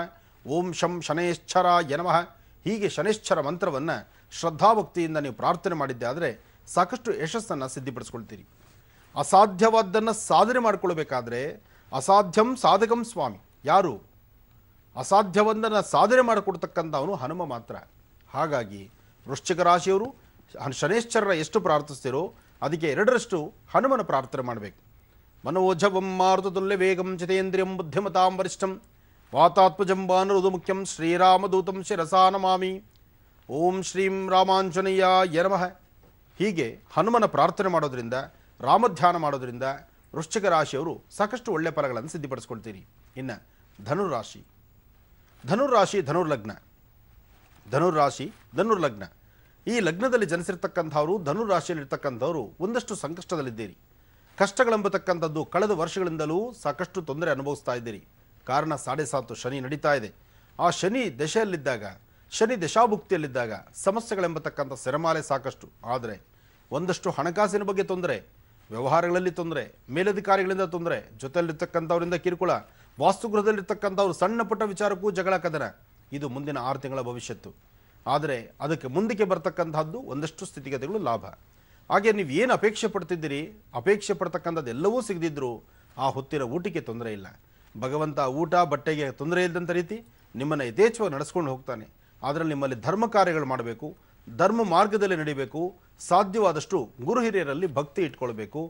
ಓಂ ಶಂ ಶನೇಶ್ಚರಾಯ ನಮಃ ಹೀಗೆ ಶನೇಶ್ಚರ ಮಂತ್ರವನ್ನು ಶ್ರದ್ಧಾಭಕ್ತಿಯಿಂದ ನೀವು ಪ್ರಾರ್ಥನೆ ಮಾಡಿದ್ದೆ ಆದರೆ ಸಾಕಷ್ಟು ಯಶಸ್ಸನ್ನು ಸಿದ್ಧಿಪಡಿಸ್ಕೊಳ್ತೀರಿ ಅಸಾಧ್ಯವಾದ್ದನ್ನು ಸಾಧನೆ ಮಾಡಿಕೊಳ್ಬೇಕಾದ್ರೆ ಅಸಾಧ್ಯಂ ಸಾಧಕಂ ಸ್ವಾಮಿ ಯಾರು ಅಸಾಧ್ಯವೊಂದನ್ನು ಸಾಧನೆ ಮಾಡಿಕೊಡ್ತಕ್ಕಂಥವನು ಹನುಮ ಮಾತ್ರ ಹಾಗಾಗಿ ವೃಶ್ಚಿಕ ರಾಶಿಯವರು ಶನೇಶ್ಚರರ ಎಷ್ಟು ಪ್ರಾರ್ಥಿಸ್ತೀರೋ ಅದಕ್ಕೆ ಎರಡರಷ್ಟು ಹನುಮನ ಪ್ರಾರ್ಥನೆ ಮಾಡಬೇಕು ಮನೋಜವಂ ಮಾರುತುಲ್ಯ ವೇಗಂ ಚಿತೇಂದ್ರಿಯಂ ಬುದ್ಧಿಮತಾಂ ವರಿಷ್ಠಂ ವಾತಾತ್ಮಜಂಬಾನುರುದು ಮುಖ್ಯಂ ಶ್ರೀರಾಮದೂತಂ ಶಿರಸಾನಮಾಮಿ ಓಂ ಶ್ರೀಂ ರಾಮಾಂಜನೇಯ ನಮಃ ಹೀಗೆ ಹನುಮನ ಪ್ರಾರ್ಥನೆ ಮಾಡೋದರಿಂದ ರಾಮಧ್ಯಾನ ಮಾಡೋದರಿಂದ ವೃಶ್ಚಿಕ ರಾಶಿಯವರು ಸಾಕಷ್ಟು ಒಳ್ಳೆಯ ಫಲಗಳನ್ನು ಸಿದ್ಧಿಪಡಿಸ್ಕೊಳ್ತೀರಿ ಇನ್ನು ಧನುರಾಶಿ ಧನುರಾಶಿ ಧನುರ್ಲಗ್ನ ಧನುರಾಶಿ ಧನುರ್ಲಗ್ನ ಈ ಲಗ್ನದಲ್ಲಿ ಜನಿಸಿರ್ತಕ್ಕಂಥವರು ಧನು ಇರ್ತಕ್ಕಂಥವರು ಒಂದಷ್ಟು ಸಂಕಷ್ಟದಲ್ಲಿದ್ದೀರಿ ಕಷ್ಟಗಳೆಂಬತಕ್ಕಂಥದ್ದು ಕಳೆದ ವರ್ಷಗಳಿಂದಲೂ ಸಾಕಷ್ಟು ತೊಂದರೆ ಅನುಭವಿಸ್ತಾ ಇದ್ದೀರಿ ಕಾರಣ ಸಾಡೆ ಸಾತು ಶನಿ ನಡೀತಾ ಇದೆ ಆ ಶನಿ ದಶೆಯಲ್ಲಿದ್ದಾಗ ಶನಿ ದಶಾಭುಕ್ತಿಯಲ್ಲಿದ್ದಾಗ ಸಮಸ್ಯೆಗಳೆಂಬತಕ್ಕಂಥ ಸೆರಮಾಲೆ ಸಾಕಷ್ಟು ಆದರೆ ಒಂದಷ್ಟು ಹಣಕಾಸಿನ ಬಗ್ಗೆ ತೊಂದರೆ ವ್ಯವಹಾರಗಳಲ್ಲಿ ತೊಂದರೆ ಮೇಲಧಿಕಾರಿಗಳಿಂದ ತೊಂದರೆ ಜೊತೆಯಲ್ಲಿರ್ತಕ್ಕಂಥವರಿಂದ ಕಿರುಕುಳ ವಾಸ್ತುಗೃಹದಲ್ಲಿರ್ತಕ್ಕಂಥವ್ರು ಸಣ್ಣ ಪುಟ್ಟ ವಿಚಾರಕ್ಕೂ ಜಗಳ ಕದನ ಇದು ಮುಂದಿನ ಆರು ತಿಂಗಳ ಭವಿಷ್ಯತ್ತು ಆದರೆ ಅದಕ್ಕೆ ಮುಂದಕ್ಕೆ ಬರ್ತಕ್ಕಂಥದ್ದು ಒಂದಷ್ಟು ಸ್ಥಿತಿಗತಿಗಳು ಲಾಭ ಹಾಗೆ ನೀವು ಏನು ಅಪೇಕ್ಷೆ ಪಡ್ತಿದ್ದೀರಿ ಅಪೇಕ್ಷೆ ಪಡ್ತಕ್ಕಂಥದ್ದು ಎಲ್ಲವೂ ಸಿಗದಿದ್ದರೂ ಆ ಹೊತ್ತಿನ ಊಟಕ್ಕೆ ತೊಂದರೆ ಇಲ್ಲ ಭಗವಂತ ಊಟ ಬಟ್ಟೆಗೆ ತೊಂದರೆ ಇಲ್ಲದಂಥ ರೀತಿ ನಿಮ್ಮನ್ನು ಯಥೇಚ್ಛವಾಗಿ ನಡೆಸ್ಕೊಂಡು ಹೋಗ್ತಾನೆ ಅದರಲ್ಲಿ ನಿಮ್ಮಲ್ಲಿ ಧರ್ಮ ಕಾರ್ಯಗಳು ಮಾಡಬೇಕು ಧರ್ಮ ಮಾರ್ಗದಲ್ಲಿ ನಡೀಬೇಕು ಸಾಧ್ಯವಾದಷ್ಟು ಗುರು ಹಿರಿಯರಲ್ಲಿ ಭಕ್ತಿ ಇಟ್ಕೊಳ್ಬೇಕು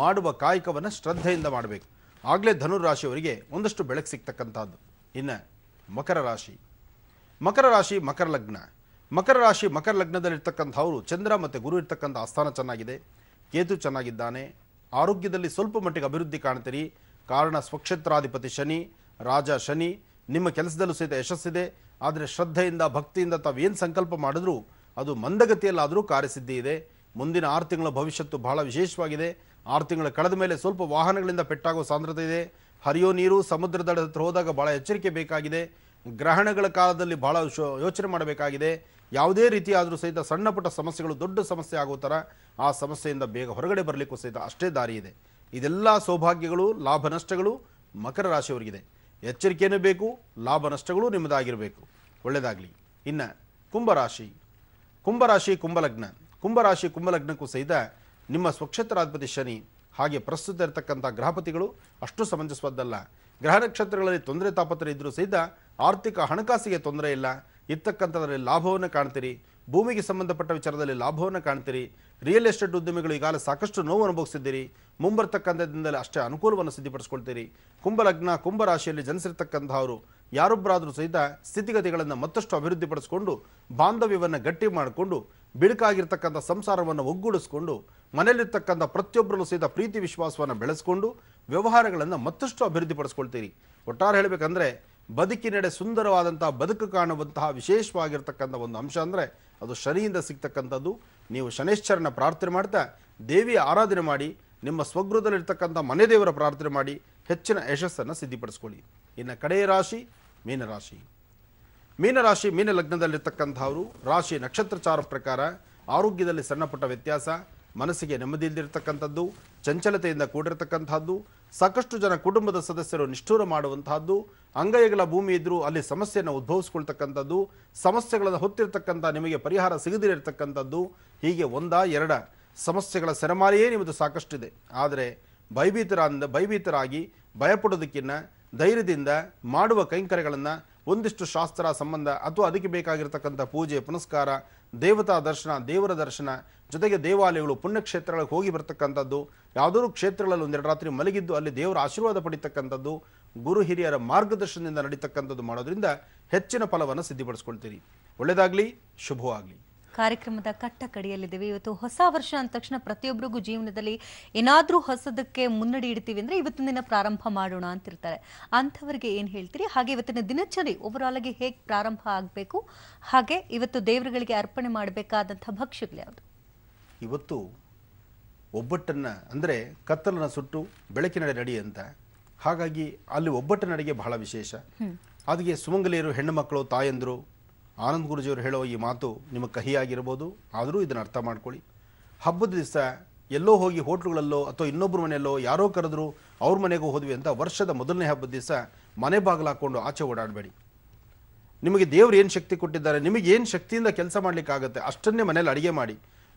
ಮಾಡುವ ಕಾಯಕವನ್ನು ಶ್ರದ್ಧೆಯಿಂದ ಮಾಡಬೇಕು ಆಗಲೇ ಧನುರಾಶಿಯವರಿಗೆ ಒಂದಷ್ಟು ಬೆಳಕು ಸಿಗ್ತಕ್ಕಂಥದ್ದು ಇನ್ನು ಮಕರ ರಾಶಿ ಮಕರ ರಾಶಿ ಮಕರ ಲಗ್ನ ಮಕರ ರಾಶಿ ಮಕರ ಅವರು ಚಂದ್ರ ಮತ್ತು ಗುರು ಇರ್ತಕ್ಕಂಥ ಆಸ್ಥಾನ ಚೆನ್ನಾಗಿದೆ ಕೇತು ಚೆನ್ನಾಗಿದ್ದಾನೆ ಆರೋಗ್ಯದಲ್ಲಿ ಸ್ವಲ್ಪ ಮಟ್ಟಿಗೆ ಅಭಿವೃದ್ಧಿ ಕಾಣ್ತೀರಿ ಕಾರಣ ಸ್ವಕ್ಷೇತ್ರಾಧಿಪತಿ ಶನಿ ರಾಜ ಶನಿ ನಿಮ್ಮ ಕೆಲಸದಲ್ಲೂ ಸಹಿತ ಯಶಸ್ಸಿದೆ ಆದರೆ ಶ್ರದ್ಧೆಯಿಂದ ಭಕ್ತಿಯಿಂದ ತಾವೇನು ಸಂಕಲ್ಪ ಮಾಡಿದ್ರೂ ಅದು ಮಂದಗತಿಯಲ್ಲಾದರೂ ಕಾರ್ಯಸಿದ್ಧಿ ಇದೆ ಮುಂದಿನ ಆರು ತಿಂಗಳ ಭವಿಷ್ಯತ್ತು ಬಹಳ ವಿಶೇಷವಾಗಿದೆ ಆರು ತಿಂಗಳ ಕಳೆದ ಮೇಲೆ ಸ್ವಲ್ಪ ವಾಹನಗಳಿಂದ ಪೆಟ್ಟಾಗುವ ಸಾಂದ್ರತೆ ಇದೆ ಹರಿಯೋ ನೀರು ಸಮುದ್ರದಡ ಹತ್ರ ಹೋದಾಗ ಭಾಳ ಎಚ್ಚರಿಕೆ ಬೇಕಾಗಿದೆ ಗ್ರಹಣಗಳ ಕಾಲದಲ್ಲಿ ಭಾಳ ಶೋ ಯೋಚನೆ ಮಾಡಬೇಕಾಗಿದೆ ಯಾವುದೇ ರೀತಿಯಾದರೂ ಸಹಿತ ಸಣ್ಣ ಪುಟ್ಟ ಸಮಸ್ಯೆಗಳು ದೊಡ್ಡ ಸಮಸ್ಯೆ ಆಗೋ ಥರ ಆ ಸಮಸ್ಯೆಯಿಂದ ಬೇಗ ಹೊರಗಡೆ ಬರಲಿಕ್ಕೂ ಸಹಿತ ಅಷ್ಟೇ ದಾರಿ ಇದೆ ಇದೆಲ್ಲ ಸೌಭಾಗ್ಯಗಳು ಲಾಭ ನಷ್ಟಗಳು ಮಕರ ರಾಶಿಯವರಿಗಿದೆ ಎಚ್ಚರಿಕೆಯೂ ಬೇಕು ಲಾಭ ನಷ್ಟಗಳು ನಿಮ್ಮದಾಗಿರಬೇಕು ಒಳ್ಳೆಯದಾಗಲಿ ಇನ್ನು ಕುಂಭರಾಶಿ ಕುಂಭರಾಶಿ ಕುಂಭಲಗ್ನ ಕುಂಭರಾಶಿ ಕುಂಭಲಗ್ನಕ್ಕೂ ಸಹಿತ ನಿಮ್ಮ ಸ್ವಕ್ಷೇತ್ರಾಧಿಪತಿ ಶನಿ ಹಾಗೆ ಪ್ರಸ್ತುತ ಇರತಕ್ಕಂಥ ಗ್ರಹಪತಿಗಳು ಅಷ್ಟು ಸಮಂಜಸವಾದ್ದಲ್ಲ ಗ್ರಹ ನಕ್ಷತ್ರಗಳಲ್ಲಿ ತೊಂದರೆ ತಾಪತ್ರ ಇದ್ದರೂ ಸಹಿತ ಆರ್ಥಿಕ ಹಣಕಾಸಿಗೆ ತೊಂದರೆ ಇಲ್ಲ ಇರ್ತಕ್ಕಂಥದ್ರಲ್ಲಿ ಲಾಭವನ್ನು ಕಾಣ್ತೀರಿ ಭೂಮಿಗೆ ಸಂಬಂಧಪಟ್ಟ ವಿಚಾರದಲ್ಲಿ ಲಾಭವನ್ನು ಕಾಣ್ತೀರಿ ರಿಯಲ್ ಎಸ್ಟೇಟ್ ಉದ್ಯಮಿಗಳು ಈಗಾಗಲೇ ಸಾಕಷ್ಟು ನೋವು ಅನುಭವಿಸಿದ್ದೀರಿ ಮುಂಬರ್ತಕ್ಕಂಥದಿಂದಲೇ ಅಷ್ಟೇ ಅನುಕೂಲವನ್ನು ಸಿದ್ಧಪಡಿಸ್ಕೊಳ್ತೀರಿ ಕುಂಭಲಗ್ನ ಕುಂಭರಾಶಿಯಲ್ಲಿ ಜನಿಸಿರ್ತಕ್ಕಂಥವರು ಯಾರೊಬ್ಬರಾದರೂ ಸಹಿತ ಸ್ಥಿತಿಗತಿಗಳನ್ನು ಮತ್ತಷ್ಟು ಅಭಿವೃದ್ಧಿಪಡಿಸಿಕೊಂಡು ಬಾಂಧವ್ಯವನ್ನು ಗಟ್ಟಿ ಮಾಡಿಕೊಂಡು ಬಿಡುಕಾಗಿರ್ತಕ್ಕಂಥ ಸಂಸಾರವನ್ನು ಒಗ್ಗೂಡಿಸ್ಕೊಂಡು ಮನೆಯಲ್ಲಿರ್ತಕ್ಕಂಥ ಪ್ರತಿಯೊಬ್ಬರಲ್ಲೂ ಸಹಿತ ಪ್ರೀತಿ ವಿಶ್ವಾಸವನ್ನು ಬೆಳೆಸ್ಕೊಂಡು ವ್ಯವಹಾರಗಳನ್ನು ಮತ್ತಷ್ಟು ಅಭಿವೃದ್ಧಿಪಡಿಸ್ಕೊಳ್ತೀರಿ ಒಟ್ಟಾರೆ ಹೇಳಬೇಕಂದ್ರೆ ಬದುಕಿನೆಡೆ ಸುಂದರವಾದಂತಹ ಬದುಕು ಕಾಣುವಂತಹ ವಿಶೇಷವಾಗಿರ್ತಕ್ಕಂಥ ಒಂದು ಅಂಶ ಅಂದರೆ ಅದು ಶನಿಯಿಂದ ಸಿಗ್ತಕ್ಕಂಥದ್ದು ನೀವು ಶನೇಶ್ವರನ ಪ್ರಾರ್ಥನೆ ಮಾಡ್ತಾ ದೇವಿಯ ಆರಾಧನೆ ಮಾಡಿ ನಿಮ್ಮ ಸ್ವಗೃಹದಲ್ಲಿರ್ತಕ್ಕಂಥ ಮನೆ ದೇವರ ಪ್ರಾರ್ಥನೆ ಮಾಡಿ ಹೆಚ್ಚಿನ ಯಶಸ್ಸನ್ನು ಸಿದ್ಧಿಪಡಿಸ್ಕೊಳ್ಳಿ ಇನ್ನು ಕಡೆಯ ರಾಶಿ ಮೀನರಾಶಿ ಮೀನರಾಶಿ ಮೀನ ಲಗ್ನದಲ್ಲಿರ್ತಕ್ಕಂಥವರು ರಾಶಿ ನಕ್ಷತ್ರಚಾರ ಪ್ರಕಾರ ಆರೋಗ್ಯದಲ್ಲಿ ಸಣ್ಣಪುಟ್ಟ ವ್ಯತ್ಯಾಸ ಮನಸ್ಸಿಗೆ ನೆಮ್ಮದಿ ಇಲ್ದಿರತಕ್ಕಂಥದ್ದು ಚಂಚಲತೆಯಿಂದ ಕೂಡಿರತಕ್ಕಂಥದ್ದು ಸಾಕಷ್ಟು ಜನ ಕುಟುಂಬದ ಸದಸ್ಯರು ನಿಷ್ಠೂರ ಮಾಡುವಂತಹದ್ದು ಅಂಗೈಗಳ ಭೂಮಿ ಇದ್ದರೂ ಅಲ್ಲಿ ಸಮಸ್ಯೆಯನ್ನು ಉದ್ಭವಿಸ್ಕೊಳ್ತಕ್ಕಂಥದ್ದು ಸಮಸ್ಯೆಗಳನ್ನು ಹೊತ್ತಿರತಕ್ಕಂಥ ನಿಮಗೆ ಪರಿಹಾರ ಸಿಗದಿರತಕ್ಕಂಥದ್ದು ಹೀಗೆ ಒಂದ ಎರಡ ಸಮಸ್ಯೆಗಳ ಸೆರೆಮಾರಿಯೇ ನಿಮ್ಮದು ಸಾಕಷ್ಟಿದೆ ಆದರೆ ಭಯಭೀತರ ಭಯಭೀತರಾಗಿ ಭಯಪಡೋದಕ್ಕಿನ್ನ ಧೈರ್ಯದಿಂದ ಮಾಡುವ ಕೈಂಕರ್ಯಗಳನ್ನು ಒಂದಿಷ್ಟು ಶಾಸ್ತ್ರ ಸಂಬಂಧ ಅಥವಾ ಅದಕ್ಕೆ ಬೇಕಾಗಿರ್ತಕ್ಕಂಥ ಪೂಜೆ ಪುನಸ್ಕಾರ ದೇವತಾ ದರ್ಶನ ದೇವರ ದರ್ಶನ ಜೊತೆಗೆ ದೇವಾಲಯಗಳು ಪುಣ್ಯಕ್ಷೇತ್ರಗಳಿಗೆ ಹೋಗಿ ಬರ್ತಕ್ಕಂಥದ್ದು ಯಾವುದೋ ಕ್ಷೇತ್ರಗಳಲ್ಲಿ ಒಂದೆರಡು ರಾತ್ರಿ ಮಲಗಿದ್ದು ಅಲ್ಲಿ ದೇವರ ಆಶೀರ್ವಾದ ಪಡಿತಕ್ಕಂಥದ್ದು ಗುರು ಹಿರಿಯರ ಮಾರ್ಗದರ್ಶನದಿಂದ ನಡೀತಕ್ಕಂಥದ್ದು ಮಾಡೋದ್ರಿಂದ ಹೆಚ್ಚಿನ ಫಲವನ್ನು ಸಿದ್ಧಿಪಡಿಸ್ಕೊಳ್ತೀರಿ ಒಳ್ಳೆಯದಾಗಲಿ ಶುಭವಾಗಲಿ ಕಾರ್ಯಕ್ರಮದ ಕಟ್ಟ ಕಡಿಯಲ್ಲಿದ್ದೇವೆ ಇವತ್ತು ಹೊಸ ವರ್ಷ ಅಂದ ತಕ್ಷಣ ಪ್ರತಿಯೊಬ್ಬರಿಗೂ ಜೀವನದಲ್ಲಿ ಏನಾದರೂ ಹೊಸದಕ್ಕೆ ಮುನ್ನಡಿ ಇಡ್ತೀವಿ ಅಂದರೆ ಇವತ್ತಿನ ದಿನ ಪ್ರಾರಂಭ ಮಾಡೋಣ ಅಂತಿರ್ತಾರೆ ಅಂಥವರಿಗೆ ಏನು ಹೇಳ್ತೀರಿ ಹಾಗೆ ಇವತ್ತಿನ ದಿನಚರಿ ಓವರ್ ಹೇಗೆ ಪ್ರಾರಂಭ ಆಗಬೇಕು ಹಾಗೆ ಇವತ್ತು ದೇವರುಗಳಿಗೆ ಅರ್ಪಣೆ ಮಾಡಬೇಕಾದಂಥ ಭಕ್ಷ್ಯಗಳು ಯಾವುದು ಇವತ್ತು ಒಬ್ಬಟ್ಟನ್ನು ಅಂದರೆ ಕತ್ತಲನ್ನು ಸುಟ್ಟು ಬೆಳಕಿನಡೆ ನಡಿ ಅಂತ ಹಾಗಾಗಿ ಅಲ್ಲಿ ಒಬ್ಬಟ್ಟಿನ ಅಡಿಗೆ ಬಹಳ ವಿಶೇಷ ಅದಕ್ಕೆ ಸುಮಂಗಲಿಯರು ಹೆಣ್ಣು ಮಕ್ಕಳು ತಾಯಂದರು ಆನಂದ್ ಗುರುಜಿಯವರು ಹೇಳೋ ಈ ಮಾತು ನಿಮಗೆ ಕಹಿಯಾಗಿರ್ಬೋದು ಆದರೂ ಇದನ್ನು ಅರ್ಥ ಮಾಡ್ಕೊಳ್ಳಿ ಹಬ್ಬದ ದಿವಸ ಎಲ್ಲೋ ಹೋಗಿ ಹೋಟ್ಲುಗಳಲ್ಲೋ ಅಥವಾ ಇನ್ನೊಬ್ಬರ ಮನೆಯಲ್ಲೋ ಯಾರೋ ಕರೆದ್ರು ಅವ್ರ ಮನೆಗೂ ಹೋದ್ವಿ ಅಂತ ವರ್ಷದ ಮೊದಲನೇ ಹಬ್ಬದ ದಿವಸ ಮನೆ ಬಾಗಿಲು ಹಾಕ್ಕೊಂಡು ಆಚೆ ಓಡಾಡಬೇಡಿ ನಿಮಗೆ ದೇವರು ಏನು ಶಕ್ತಿ ಕೊಟ್ಟಿದ್ದಾರೆ ನಿಮಗೆ ಏನು ಶಕ್ತಿಯಿಂದ ಕೆಲಸ ಮಾಡಲಿಕ್ಕಾಗತ್ತೆ ಅಷ್ಟನ್ನೇ ಮನೇಲಿ ಅಡುಗೆ ಮಾಡಿ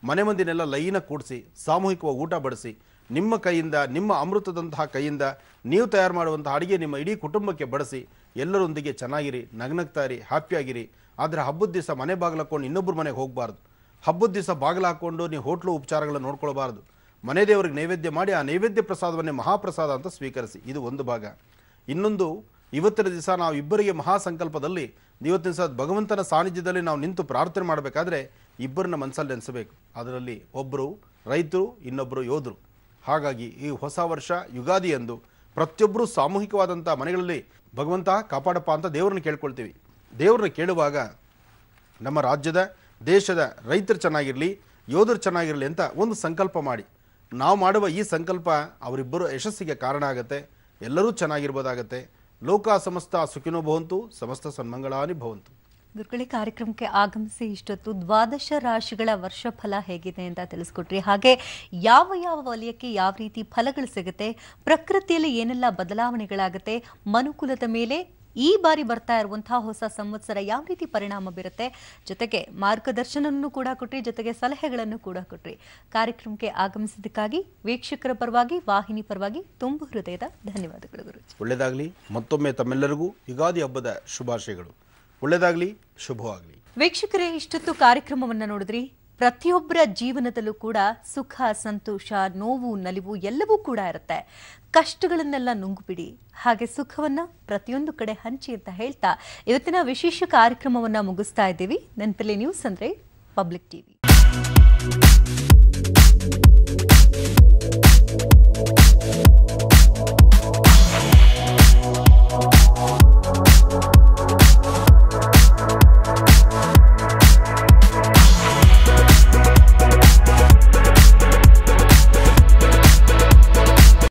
ಮನೆ ಮಂದಿನೆಲ್ಲ ಲೈನ ಕೂಡಿಸಿ ಸಾಮೂಹಿಕವಾಗಿ ಊಟ ಬಡಿಸಿ ನಿಮ್ಮ ಕೈಯಿಂದ ನಿಮ್ಮ ಅಮೃತದಂತಹ ಕೈಯಿಂದ ನೀವು ತಯಾರು ಮಾಡುವಂತಹ ಅಡುಗೆ ನಿಮ್ಮ ಇಡೀ ಕುಟುಂಬಕ್ಕೆ ಬಡಿಸಿ ಎಲ್ಲರೊಂದಿಗೆ ಚೆನ್ನಾಗಿರಿ ನಗ್ನಗ್ತಾಯಿರಿ ಹ್ಯಾಪಿಯಾಗಿರಿ ಆದರೆ ಹಬ್ಬದ ದಿವಸ ಮನೆ ಬಾಗಿಲು ಹಾಕ್ಕೊಂಡು ಇನ್ನೊಬ್ಬರ ಮನೆಗೆ ಹೋಗಬಾರ್ದು ಹಬ್ಬದ ದಿವಸ ಬಾಗಿಲು ಹಾಕ್ಕೊಂಡು ನೀವು ಹೋಟ್ಲು ಉಪಚಾರಗಳನ್ನು ನೋಡ್ಕೊಳ್ಬಾರ್ದು ಮನೆ ದೇವರಿಗೆ ನೈವೇದ್ಯ ಮಾಡಿ ಆ ನೈವೇದ್ಯ ಪ್ರಸಾದವನ್ನೇ ಮಹಾಪ್ರಸಾದ ಅಂತ ಸ್ವೀಕರಿಸಿ ಇದು ಒಂದು ಭಾಗ ಇನ್ನೊಂದು ಇವತ್ತಿನ ದಿವಸ ನಾವು ಇಬ್ಬರಿಗೆ ಮಹಾಸಂಕಲ್ಪದಲ್ಲಿ ಇವತ್ತಿನ ದಿವಸ ಭಗವಂತನ ಸಾನ್ನಿಧ್ಯದಲ್ಲಿ ನಾವು ನಿಂತು ಪ್ರಾರ್ಥನೆ ಮಾಡಬೇಕಾದ್ರೆ ಇಬ್ಬರನ್ನ ಮನಸ್ಸಲ್ಲಿ ನೆನೆಸಬೇಕು ಅದರಲ್ಲಿ ಒಬ್ಬರು ರೈತರು ಇನ್ನೊಬ್ಬರು ಯೋಧರು ಹಾಗಾಗಿ ಈ ಹೊಸ ವರ್ಷ ಯುಗಾದಿ ಎಂದು ಪ್ರತಿಯೊಬ್ಬರೂ ಸಾಮೂಹಿಕವಾದಂಥ ಮನೆಗಳಲ್ಲಿ ಭಗವಂತ ಕಾಪಾಡಪ್ಪ ಅಂತ ದೇವರನ್ನು ಕೇಳ್ಕೊಳ್ತೀವಿ ದೇವ್ರನ್ನ ಕೇಳುವಾಗ ನಮ್ಮ ರಾಜ್ಯದ ದೇಶದ ರೈತರು ಚೆನ್ನಾಗಿರಲಿ ಯೋಧರು ಚೆನ್ನಾಗಿರಲಿ ಅಂತ ಒಂದು ಸಂಕಲ್ಪ ಮಾಡಿ ನಾವು ಮಾಡುವ ಈ ಸಂಕಲ್ಪ ಅವರಿಬ್ಬರು ಯಶಸ್ಸಿಗೆ ಕಾರಣ ಆಗುತ್ತೆ ಎಲ್ಲರೂ ಚೆನ್ನಾಗಿರ್ಬೋದಾಗತ್ತೆ ಲೋಕ ಸಮಸ್ತ ಸುಖಿನೋ ಭವಂತು ಸಮಸ್ತ ಸನ್ಮಂಗಳಾನಿ ಭವಂತು ದುರ್ಗಳಿ ಕಾರ್ಯಕ್ರಮಕ್ಕೆ ಆಗಮಿಸಿ ಇಷ್ಟೊತ್ತು ದ್ವಾದಶ ರಾಶಿಗಳ ವರ್ಷ ಫಲ ಹೇಗಿದೆ ಅಂತ ತಿಳಿಸ್ಕೊಟ್ರಿ ಹಾಗೆ ಯಾವ ಯಾವ ವಲಯಕ್ಕೆ ಯಾವ ರೀತಿ ಫಲಗಳು ಸಿಗುತ್ತೆ ಪ್ರಕೃತಿಯಲ್ಲಿ ಏನೆಲ್ಲ ಬದಲಾವಣೆಗಳಾಗುತ್ತೆ ಮನುಕುಲದ ಮೇಲೆ ಈ ಬಾರಿ ಬರ್ತಾ ಇರುವಂತಹ ಹೊಸ ಸಂವತ್ಸರ ಯಾವ ರೀತಿ ಪರಿಣಾಮ ಬೀರುತ್ತೆ ಜೊತೆಗೆ ಮಾರ್ಗದರ್ಶನವನ್ನು ಕೂಡ ಕೊಟ್ರಿ ಜೊತೆಗೆ ಸಲಹೆಗಳನ್ನು ಕೂಡ ಕೊಟ್ರಿ ಕಾರ್ಯಕ್ರಮಕ್ಕೆ ಆಗಮಿಸಿದ್ದಕ್ಕಾಗಿ ವೀಕ್ಷಕರ ಪರವಾಗಿ ವಾಹಿನಿ ಪರವಾಗಿ ತುಂಬು ಹೃದಯದ ಧನ್ಯವಾದಗಳು ಗುರುಜಿ ಒಳ್ಳೆಯದಾಗಲಿ ಮತ್ತೊಮ್ಮೆ ತಮ್ಮೆಲ್ಲರಿಗೂ ಯುಗಾದಿ ಹಬ್ಬದ ಶುಭಾಶಯಗಳು ಒಳ್ಳೆಯದಾಗಲಿ ಶುಭವಾಗಲಿ ವೀಕ್ಷಕರೇ ಇಷ್ಟೊತ್ತು ಕಾರ್ಯಕ್ರಮವನ್ನು ನೋಡಿದ್ರಿ ಪ್ರತಿಯೊಬ್ಬರ ಜೀವನದಲ್ಲೂ ಕೂಡ ಸುಖ ಸಂತೋಷ ನೋವು ನಲಿವು ಎಲ್ಲವೂ ಕೂಡ ಇರುತ್ತೆ ಕಷ್ಟಗಳನ್ನೆಲ್ಲ ನುಂಗುಬಿಡಿ ಹಾಗೆ ಸುಖವನ್ನ ಪ್ರತಿಯೊಂದು ಕಡೆ ಹಂಚಿ ಅಂತ ಹೇಳ್ತಾ ಇವತ್ತಿನ ವಿಶೇಷ ಕಾರ್ಯಕ್ರಮವನ್ನು ಮುಗಿಸ್ತಾ ಇದ್ದೀವಿ ನೆನಪಲ್ಲಿ ನ್ಯೂಸ್ ಅಂದರೆ ಪಬ್ಲಿಕ್ ಟಿವಿ